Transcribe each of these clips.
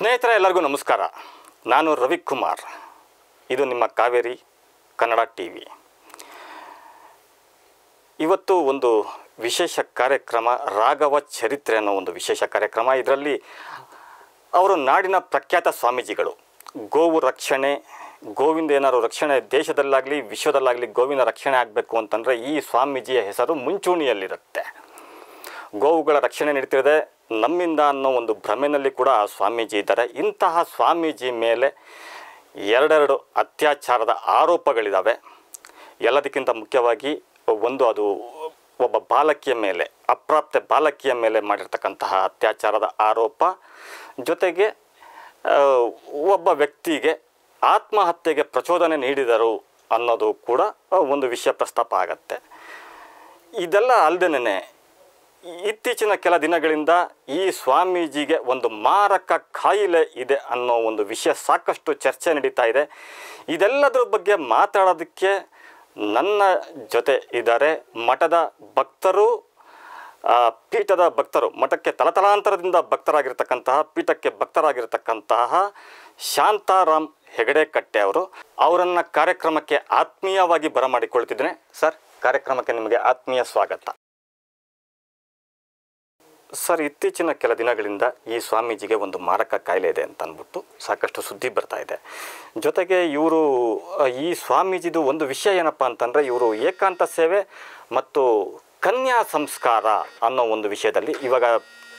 ಸ್ನೇಹಿತರ ಎಲ್ಲರಿಗೂ ನಮಸ್ಕಾರ ನಾನು ರವಿಕುಮಾರ್ ಇದು ನಿಮ್ಮ ಕಾವೇರಿ ಕನ್ನಡ ಟಿ ವಿ ಇವತ್ತು ಒಂದು ವಿಶೇಷ ಕಾರ್ಯಕ್ರಮ ರಾಘವ ಚರಿತ್ರೆ ಅನ್ನೋ ಒಂದು ವಿಶೇಷ ಕಾರ್ಯಕ್ರಮ ಇದರಲ್ಲಿ ಅವರು ನಾಡಿನ ಪ್ರಖ್ಯಾತ ಸ್ವಾಮೀಜಿಗಳು ಗೋವು ರಕ್ಷಣೆ ಗೋವಿಂದ ಏನಾದ್ರು ರಕ್ಷಣೆ ದೇಶದಲ್ಲಾಗಲಿ ವಿಶ್ವದಲ್ಲಾಗಲಿ ಗೋವಿನ ರಕ್ಷಣೆ ಆಗಬೇಕು ಅಂತಂದರೆ ಈ ಸ್ವಾಮೀಜಿಯ ಹೆಸರು ಮುಂಚೂಣಿಯಲ್ಲಿರುತ್ತೆ ಗೋವುಗಳ ರಕ್ಷಣೆ ನೀಡ್ತಿರದೆ ನಮ್ಮಿಂದ ಅನ್ನೋ ಒಂದು ಭ್ರಮೆಯಲ್ಲಿ ಕೂಡ ಸ್ವಾಮೀಜಿ ಇದ್ದಾರೆ ಇಂತಹ ಸ್ವಾಮೀಜಿ ಮೇಲೆ ಎರಡೆರಡು ಅತ್ಯಾಚಾರದ ಆರೋಪಗಳಿದ್ದಾವೆ ಎಲ್ಲದಕ್ಕಿಂತ ಮುಖ್ಯವಾಗಿ ಒಂದು ಅದು ಒಬ್ಬ ಬಾಲಕಿಯ ಮೇಲೆ ಅಪ್ರಾಪ್ತ ಬಾಲಕಿಯ ಮೇಲೆ ಮಾಡಿರ್ತಕ್ಕಂತಹ ಅತ್ಯಾಚಾರದ ಆರೋಪ ಜೊತೆಗೆ ಒಬ್ಬ ವ್ಯಕ್ತಿಗೆ ಆತ್ಮಹತ್ಯೆಗೆ ಪ್ರಚೋದನೆ ನೀಡಿದರು ಅನ್ನೋದು ಕೂಡ ಒಂದು ವಿಷಯ ಪ್ರಸ್ತಾಪ ಆಗತ್ತೆ ಇದೆಲ್ಲ ಅಲ್ಲದೇನೆ ಇತ್ತೀಚಿನ ಕೆಲ ದಿನಗಳಿಂದ ಈ ಸ್ವಾಮೀಜಿಗೆ ಒಂದು ಮಾರಕ ಕಾಯಿಲೆ ಇದೆ ಅನ್ನೋ ಒಂದು ವಿಷಯ ಸಾಕಷ್ಟು ಚರ್ಚೆ ನಡೀತಾ ಇದೆ ಇದೆಲ್ಲದರ ಬಗ್ಗೆ ಮಾತಾಡೋದಕ್ಕೆ ನನ್ನ ಜೊತೆ ಇದ್ದಾರೆ ಮಠದ ಭಕ್ತರು ಪೀಠದ ಭಕ್ತರು ಮಠಕ್ಕೆ ತಲತಲಾಂತರದಿಂದ ಭಕ್ತರಾಗಿರ್ತಕ್ಕಂತಹ ಪೀಠಕ್ಕೆ ಭಕ್ತರಾಗಿರ್ತಕ್ಕಂತಹ ಶಾಂತಾರಾಮ್ ಕಟ್ಟೆ ಅವರು ಅವರನ್ನು ಕಾರ್ಯಕ್ರಮಕ್ಕೆ ಆತ್ಮೀಯವಾಗಿ ಬರಮಾಡಿಕೊಳ್ತಿದ್ದೇನೆ ಸರ್ ಕಾರ್ಯಕ್ರಮಕ್ಕೆ ನಿಮಗೆ ಆತ್ಮೀಯ ಸ್ವಾಗತ ಸರ್ ಇತ್ತೀಚಿನ ಕೆಲ ದಿನಗಳಿಂದ ಈ ಸ್ವಾಮೀಜಿಗೆ ಒಂದು ಮಾರಕ ಕಾಯಿಲೆ ಇದೆ ಅಂತ ಅಂದ್ಬಿಟ್ಟು ಸಾಕಷ್ಟು ಸುದ್ದಿ ಬರ್ತಾ ಇದೆ ಜೊತೆಗೆ ಇವರು ಈ ಸ್ವಾಮೀಜಿದು ಒಂದು ವಿಷಯ ಏನಪ್ಪ ಅಂತಂದರೆ ಇವರು ಏಕಾಂತ ಸೇವೆ ಮತ್ತು ಕನ್ಯಾ ಸಂಸ್ಕಾರ ಅನ್ನೋ ಒಂದು ವಿಷಯದಲ್ಲಿ ಇವಾಗ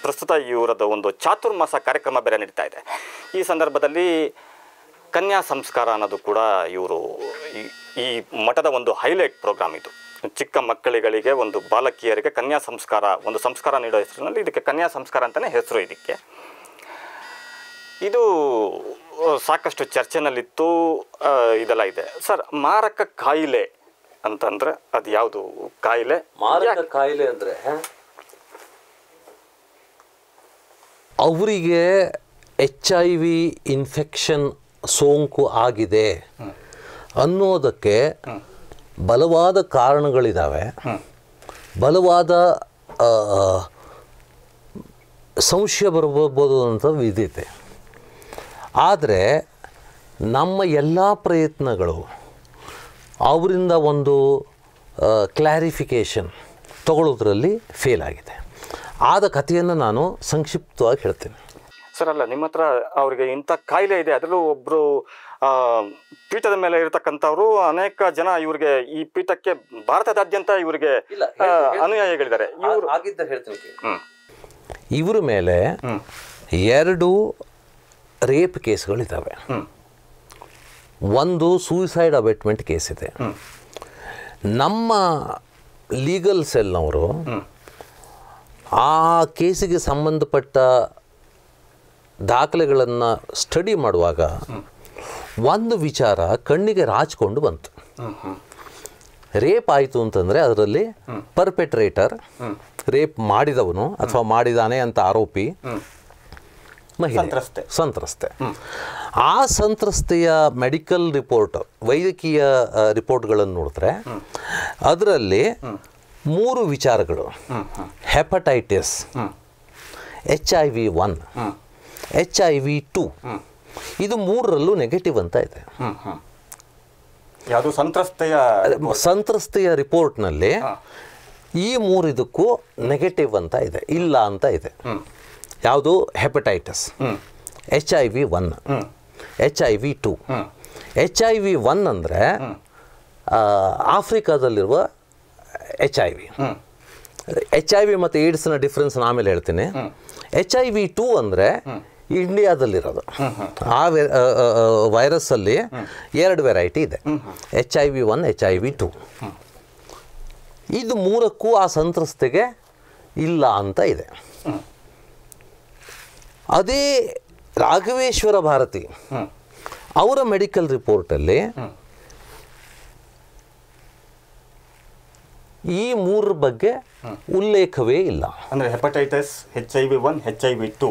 ಪ್ರಸ್ತುತ ಇವರದ ಒಂದು ಚಾತುರ್ಮಾಸ ಕಾರ್ಯಕ್ರಮ ಬೇರೆ ನಡೀತಾ ಇದೆ ಈ ಸಂದರ್ಭದಲ್ಲಿ ಕನ್ಯಾ ಸಂಸ್ಕಾರ ಅನ್ನೋದು ಕೂಡ ಇವರು ಈ ಮಠದ ಒಂದು ಹೈಲೈಟ್ ಪ್ರೋಗ್ರಾಮ್ ಇದು ಚಿಕ್ಕ ಮಕ್ಕಳಿಗಳಿಗೆ ಒಂದು ಬಾಲಕಿಯರಿಗೆ ಕನ್ಯಾ ಸಂಸ್ಕಾರ ಒಂದು ಸಂಸ್ಕಾರ ನೀಡೋ ಹೆಸರಿನಲ್ಲಿ ಇದಕ್ಕೆ ಕನ್ಯಾ ಸಂಸ್ಕಾರ ಅಂತಲೇ ಹೆಸರು ಇದಕ್ಕೆ ಇದು ಸಾಕಷ್ಟು ಚರ್ಚೆನಲ್ಲಿತ್ತು ಇದೆಲ್ಲ ಇದೆ ಸರ್ ಮಾರಕ ಕಾಯಿಲೆ ಅಂತಂದರೆ ಅದು ಯಾವುದು ಕಾಯಿಲೆ ಮಾರಕ ಕಾಯಿಲೆ ಅಂದರೆ ಅವರಿಗೆ ಎಚ್ ಐ ವಿ ಇನ್ಫೆಕ್ಷನ್ ಸೋಂಕು ಆಗಿದೆ ಅನ್ನೋದಕ್ಕೆ ಬಲವಾದ ಕಾರಣಗಳಿದ್ದಾವೆ ಬಲವಾದ ಸಂಶಯ ಬರಬಹುದು ಅಂತ ವಿಧಿತೆ ಆದರೆ ನಮ್ಮ ಎಲ್ಲ ಪ್ರಯತ್ನಗಳು ಅವರಿಂದ ಒಂದು ಕ್ಲಾರಿಫಿಕೇಷನ್ ತಗೊಳ್ಳೋದ್ರಲ್ಲಿ ಫೇಲ್ ಆಗಿದೆ ಆದ ಕಥೆಯನ್ನು ನಾನು ಸಂಕ್ಷಿಪ್ತವಾಗಿ ಹೇಳ್ತೇನೆ ಸರ್ ಅಲ್ಲ ನಿಮ್ಮ ಹತ್ರ ಅವರಿಗೆ ಇಂಥ ಕಾಯಿಲೆ ಇದೆ ಅದರಲ್ಲೂ ಒಬ್ಬರು ಪೀಠದ ಮೇಲೆ ಇರತಕ್ಕಂಥವ್ರು ಅನೇಕ ಜನ ಇವರಿಗೆ ಈ ಪೀಠಕ್ಕೆ ಭಾರತದಾದ್ಯಂತ ಇವರಿಗೆ ಅನುಯಾಯಿಗಳಿದ್ದಾರೆ ಇವರು ಹೇಳ್ತೀನಿ ಇವರ ಮೇಲೆ ಎರಡು ರೇಪ್ ಕೇಸ್ಗಳಿದ್ದಾವೆ ಒಂದು ಸೂಯಿಸೈಡ್ ಅಬೆಟ್ಮೆಂಟ್ ಕೇಸ್ ಇದೆ ನಮ್ಮ ಲೀಗಲ್ ಸೆಲ್ನವರು ಆ ಕೇಸಿಗೆ ಸಂಬಂಧಪಟ್ಟ ದಾಖಲೆಗಳನ್ನು ಸ್ಟಡಿ ಮಾಡುವಾಗ ಒಂದು ವಿಚಾರ ಕಣ್ಣಿಗೆ ರಾಚಿಕೊಂಡು ಬಂತು ರೇಪ್ ಆಯಿತು ಅಂತಂದರೆ ಅದರಲ್ಲಿ ಪರ್ಪೆಟ್ರೇಟರ್ ರೇಪ್ ಮಾಡಿದವನು ಅಥವಾ ಮಾಡಿದಾನೆ ಅಂತ ಆರೋಪಿ ಸಂತ್ರಸ್ತೆ ಸಂತ್ರಸ್ತೆ ಆ ಸಂತ್ರಸ್ತೆಯ ಮೆಡಿಕಲ್ ರಿಪೋರ್ಟ್ ವೈದ್ಯಕೀಯ ರಿಪೋರ್ಟ್ಗಳನ್ನು ನೋಡಿದ್ರೆ ಅದರಲ್ಲಿ ಮೂರು ವಿಚಾರಗಳು hepatitis H I V one H I V two ಇದು ಮೂರರಲ್ಲೂ ನೆಗೆಟಿವ್ ಅಂತ ಇದೆ ಯಾವುದು ಸಂತ್ರಸ್ತೆಯ ಸಂತ್ರಸ್ತೆಯ ರಿಪೋರ್ಟ್ನಲ್ಲಿ ಈ ಮೂರಿದಕ್ಕೂ ನೆಗೆಟಿವ್ ಅಂತ ಇದೆ ಇಲ್ಲ ಅಂತ ಇದೆ ಯಾವುದು hepatitis H I V one H I V two H I V one ಅಂದರೆ ಆಫ್ರಿಕಾದಲ್ಲಿರುವ H I V H I V ಮತ್ತು ಏಡ್ಸ್ನ ಡಿಫ್ರೆನ್ಸ್ ಆಮೇಲೆ ಹೇಳ್ತೀನಿ ಎಚ್ ಐ ವಿ ಟು ಅಂದರೆ ಇಂಡಿಯಾದಲ್ಲಿರೋದು ಆ ವೈರಸ್ಸಲ್ಲಿ ಎರಡು ವೆರೈಟಿ ಇದೆ H I V one H I V two ಇದು ಮೂರಕ್ಕೂ ಆ ಸಂತ್ರಸ್ತೆಗೆ ಇಲ್ಲ ಅಂತ ಇದೆ ಅದೇ ರಾಘವೇಶ್ವರ ಭಾರತಿ ಅವರ ಮೆಡಿಕಲ್ ರಿಪೋರ್ಟಲ್ಲಿ ಈ ಮೂರ ಬಗ್ಗೆ ಉಲ್ಲೇಖವೇ ಇಲ್ಲ ಅಂದ್ರೆ hepatitis H I V one H I V two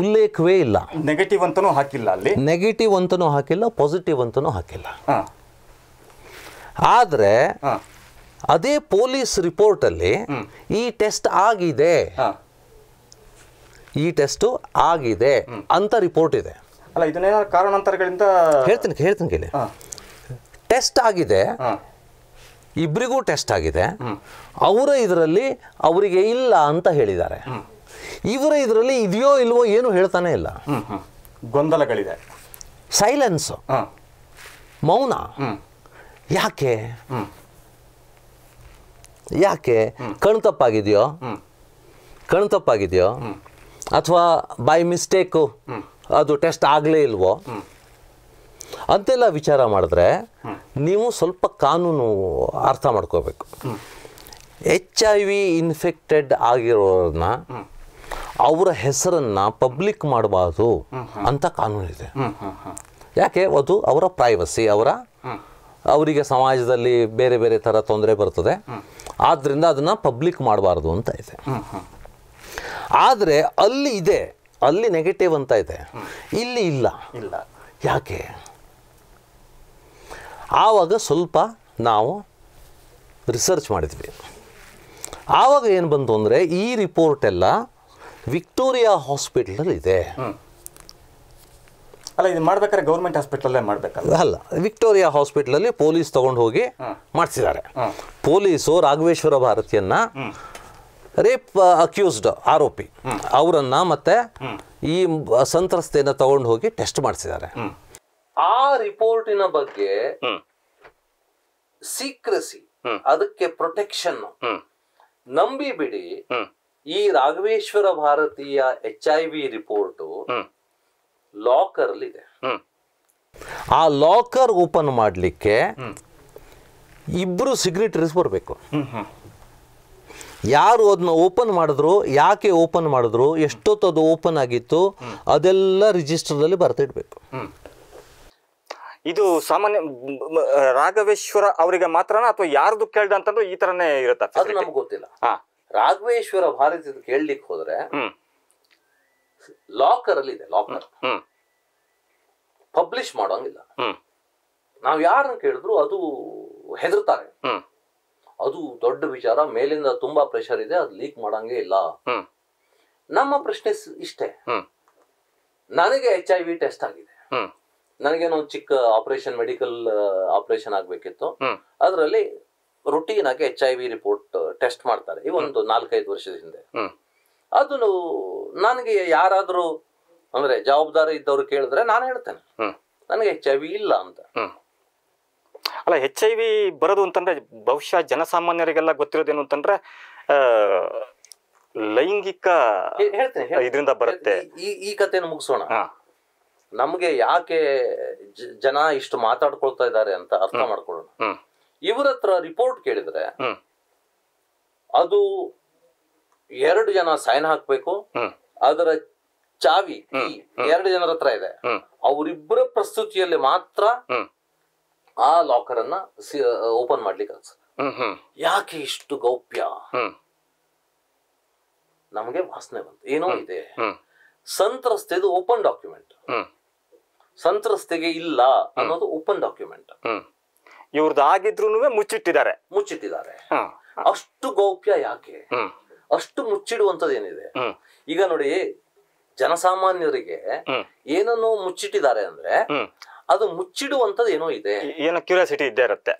ಉಲ್ಲೇಖವೇ ಇಲ್ಲ ನೆಗೆಟಿವ್ ಅಂತನೂ ಹಾಕಿಲ್ಲ ಅಲ್ಲಿ ನೆಗೆಟಿವ್ ಅಂತನೂ ಹಾಕಿಲ್ಲ ಪಾಸಿಟಿವ್ ಅಂತನೂ ಹಾಕಿಲ್ಲ ಆದರೆ ಅದೇ ಪೊಲೀಸ್ ರಿಪೋರ್ಟ್ ಅಲ್ಲಿ ಈ ಟೆಸ್ಟ್ ಆಗಿದೆ ಈ ಟೆಸ್ಟ್ ಆಗಿದೆ ಅಂತ ರಿಪೋರ್ಟ್ ಇದೆ ಅಲ್ಲ ಇದನ್ನೇ ಕಾರಣಾಂತರಗಳಿಂದ ಹೇಳ್ತೀನಿ ಹೇಳ್ತೀನಿ ಕೇಳಿ ಟೆಸ್ಟ್ ಆಗಿದೆ ಇಬ್ಬರಿಗೂ ಟೆಸ್ಟ್ ಆಗಿದೆ ಅವರ ಇದರಲ್ಲಿ ಅವರಿಗೆ ಇಲ್ಲ ಅಂತ ಹೇಳಿದ್ದಾರೆ ಇವರ ಇದರಲ್ಲಿ ಇದೆಯೋ ಇಲ್ವೋ ಏನು ಹೇಳ್ತಾನೆ ಇಲ್ಲ ಗೊಂದಲಗಳಿದೆ ಸೈಲೆನ್ಸ್ ಮೌನ ಯಾಕೆ ಯಾಕೆ ಕಣ್ತಪ್ಪಾಗಿದೆಯೋ ಕಣ್ತಪ್ಪಾಗಿದೆಯೋ ಅಥವಾ ಬೈ ಮಿಸ್ಟೇಕು ಅದು ಟೆಸ್ಟ್ ಆಗಲೇ ಇಲ್ವೋ ಅಂತೆಲ್ಲ ವಿಚಾರ ಮಾಡಿದ್ರೆ ನೀವು ಸ್ವಲ್ಪ ಕಾನೂನು ಅರ್ಥ ಮಾಡ್ಕೋಬೇಕು ಎಚ್ ಐ ವಿ ಇನ್ಫೆಕ್ಟೆಡ್ ಆಗಿರೋರನ್ನ ಅವರ ಹೆಸರನ್ನು ಪಬ್ಲಿಕ್ ಮಾಡಬಾರ್ದು ಅಂತ ಕಾನೂನಿದೆ ಯಾಕೆ ಅದು ಅವರ ಪ್ರೈವಸಿ ಅವರ ಅವರಿಗೆ ಸಮಾಜದಲ್ಲಿ ಬೇರೆ ಬೇರೆ ಥರ ತೊಂದರೆ ಬರ್ತದೆ ಆದ್ದರಿಂದ ಅದನ್ನು ಪಬ್ಲಿಕ್ ಮಾಡಬಾರ್ದು ಅಂತ ಇದೆ ಆದರೆ ಅಲ್ಲಿ ಇದೆ ಅಲ್ಲಿ ನೆಗೆಟಿವ್ ಅಂತ ಇದೆ ಇಲ್ಲಿ ಇಲ್ಲ ಇಲ್ಲ ಯಾಕೆ ಆವಾಗ ಸ್ವಲ್ಪ ನಾವು ರಿಸರ್ಚ್ ಮಾಡಿದ್ವಿ ಆವಾಗ ಏನು ಬಂತು ಅಂದರೆ ಈ ರಿಪೋರ್ಟ್ ಎಲ್ಲ ವಿಕ್ಟೋರಿಯಾ ಇದೆ ಅಲ್ಲ ಇದು ಮಾಡ್ಬೇಕಾದ್ರೆ ಗೌರ್ಮೆಂಟ್ ಹಾಸ್ಪಿಟಲ್ಲೇ ಮಾಡಬೇಕಲ್ಲ ಅಲ್ಲ ವಿಕ್ಟೋರಿಯಾ ಹಾಸ್ಪಿಟ್ಲಲ್ಲಿ ಪೊಲೀಸ್ ತೊಗೊಂಡು ಹೋಗಿ ಮಾಡಿಸಿದ್ದಾರೆ ಪೊಲೀಸು ರಾಘವೇಶ್ವರ ಭಾರತಿಯನ್ನು ರೇಪ್ ಅಕ್ಯೂಸ್ಡ್ ಆರೋಪಿ ಅವರನ್ನು ಮತ್ತೆ ಈ uh, ಸಂತ್ರಸ್ತೆಯನ್ನು ತಗೊಂಡು ಹೋಗಿ ಟೆಸ್ಟ್ ಮಾಡಿಸಿದ್ದಾರೆ ಆ ರಿಪೋರ್ಟಿನ ಬಗ್ಗೆ ಸೀಕ್ರೆಸಿ ಅದಕ್ಕೆ ಪ್ರೊಟೆಕ್ಷನ್ ನಂಬಿ ಬಿಡಿ ಈ ರಾಘವೇಶ್ವರ ಭಾರತೀಯ H I V report locker ಇದೆ ಆ ಲಾಕರ್ ಓಪನ್ ಮಾಡಲಿಕ್ಕೆ ಇಬ್ರು ಸಿಗ್ನೇಟರೀಸ್ ಬರಬೇಕು ಯಾರು ಅದನ್ನ ಓಪನ್ ಮಾಡಿದ್ರು ಯಾಕೆ ಓಪನ್ ಮಾಡಿದ್ರು ಎಷ್ಟೊತ್ತು ಅದು ಓಪನ್ ಆಗಿತ್ತು ಅದೆಲ್ಲ ಅಲ್ಲಿ ಬರ್ತಿಡ್ಬೇಕು ಇದು ಸಾಮಾನ್ಯ ರಾಘವೇಶ್ವರ ಅವರಿಗೆ ಮಾತ್ರನಾ ಅಥವಾ ಯಾರ್ದು ಕೇಳ್ದ ಅಂತಂದ್ರೆ ಈ ತರನೇ ಇರುತ್ತೆ ಅದು ನಮ್ಗೆ ಗೊತ್ತಿಲ್ಲ ರಾಘವೇಶ್ವರ ಭಾರತದ ಕೇಳಲಿಕ್ಕೆ ಹೋದ್ರೆ ಲಾಕರ್ ಅಲ್ಲಿ ಇದೆ ಲಾಕರ್ ಪಬ್ಲಿಷ್ ಮಾಡೋಂಗಿಲ್ಲ ನಾವ್ ಯಾರನ್ನ ಕೇಳಿದ್ರು ಅದು ಹೆದರ್ತಾರೆ ಅದು ದೊಡ್ಡ ವಿಚಾರ ಮೇಲಿಂದ ತುಂಬಾ ಪ್ರೆಷರ್ ಇದೆ ಅದು ಲೀಕ್ ಮಾಡಂಗೆ ಇಲ್ಲ ನಮ್ಮ ಪ್ರಶ್ನೆ ಇಷ್ಟೇ ನನಗೆ ಎಚ್ ಐ ವಿ ಟೆಸ್ಟ್ ಆಗಿದೆ ನನಗೇನೊಂದು ಚಿಕ್ಕ ಆಪರೇಷನ್ ಮೆಡಿಕಲ್ ಆಪರೇಷನ್ ಆಗಬೇಕಿತ್ತು ಅದರಲ್ಲಿ ರುಟೀನ್ ಆಗಿ H I V report test ಮಾಡ್ತಾರೆ ಈ ಒಂದು ನಾಲ್ಕೈದು ವರ್ಷದ ಹಿಂದೆ ಅದು ನನಗೆ ಯಾರಾದರೂ ಅಂದ್ರೆ ಜವಾಬ್ದಾರಿ ಇದ್ದವ್ರು ಕೇಳಿದ್ರೆ ನಾನು ಹೇಳ್ತೇನೆ ನನಗೆ ಎಚ್ ಐ ವಿ ಇಲ್ಲ ಅಂತ ಅಲ್ಲ ಎಚ್ ಐ ವಿ ಬರೋದು ಅಂತಂದ್ರೆ ಬಹುಶಃ ಜನಸಾಮಾನ್ಯರಿಗೆಲ್ಲ ಗೊತ್ತಿರೋದೇನು ಅಂತಂದ್ರೆ ಲೈಂಗಿಕ ಇದರಿಂದ ಬರುತ್ತೆ ಈ ಈ ಕಥೆಯನ್ನು ಮುಗಿಸೋಣ ನಮ್ಗೆ ಯಾಕೆ ಜನ ಇಷ್ಟು ಮಾತಾಡ್ಕೊಳ್ತಾ ಇದ್ದಾರೆ ಅಂತ ಅರ್ಥ ಮಾಡ್ಕೊಳ್ಳೋಣ ಇವ್ರ ಹತ್ರ ರಿಪೋರ್ಟ್ ಕೇಳಿದ್ರೆ ಅದು ಎರಡು ಜನ ಸೈನ್ ಹಾಕ್ಬೇಕು ಅದರ ಚಾವಿ ಎರಡು ಜನರ ಹತ್ರ ಇದೆ ಅವರಿಬ್ಬರ ಪ್ರಸ್ತುತಿಯಲ್ಲಿ ಮಾತ್ರ ಆ ಲಾಕರ್ ಅನ್ನ ಓಪನ್ ಮಾಡ್ಲಿಕ್ಕೆ ಅನ್ಸುತ್ತೆ ಯಾಕೆ ಇಷ್ಟು ಗೌಪ್ಯ ನಮಗೆ ವಾಸನೆ ಬಂತು ಏನೋ ಇದೆ ಸಂತ್ರಸ್ತೆದು ಓಪನ್ ಡಾಕ್ಯುಮೆಂಟ್ ಸಂತ್ರಸ್ತೆಗೆ ಇಲ್ಲ ಅನ್ನೋದು ಓಪನ್ ಡಾಕ್ಯುಮೆಂಟ್ ಇವ್ರದ್ದು ಆಗಿದ್ರು ಮುಚ್ಚಿಟ್ಟಿದ್ದಾರೆ ಮುಚ್ಚಿಟ್ಟಿದ್ದಾರೆ ಅಷ್ಟು ಗೌಪ್ಯ ಯಾಕೆ ಅಷ್ಟು ಏನಿದೆ ಈಗ ನೋಡಿ ಜನಸಾಮಾನ್ಯರಿಗೆ ಏನನ್ನೋ ಮುಚ್ಚಿಟ್ಟಿದ್ದಾರೆ ಅಂದ್ರೆ ಅದು ಮುಚ್ಚಿಡುವಂತದ್ದು ಏನೋ ಇದೆ ಏನೋ ಕ್ಯೂರಿಯಾಸಿಟಿ ಇದ್ದೇ ಇರುತ್ತೆ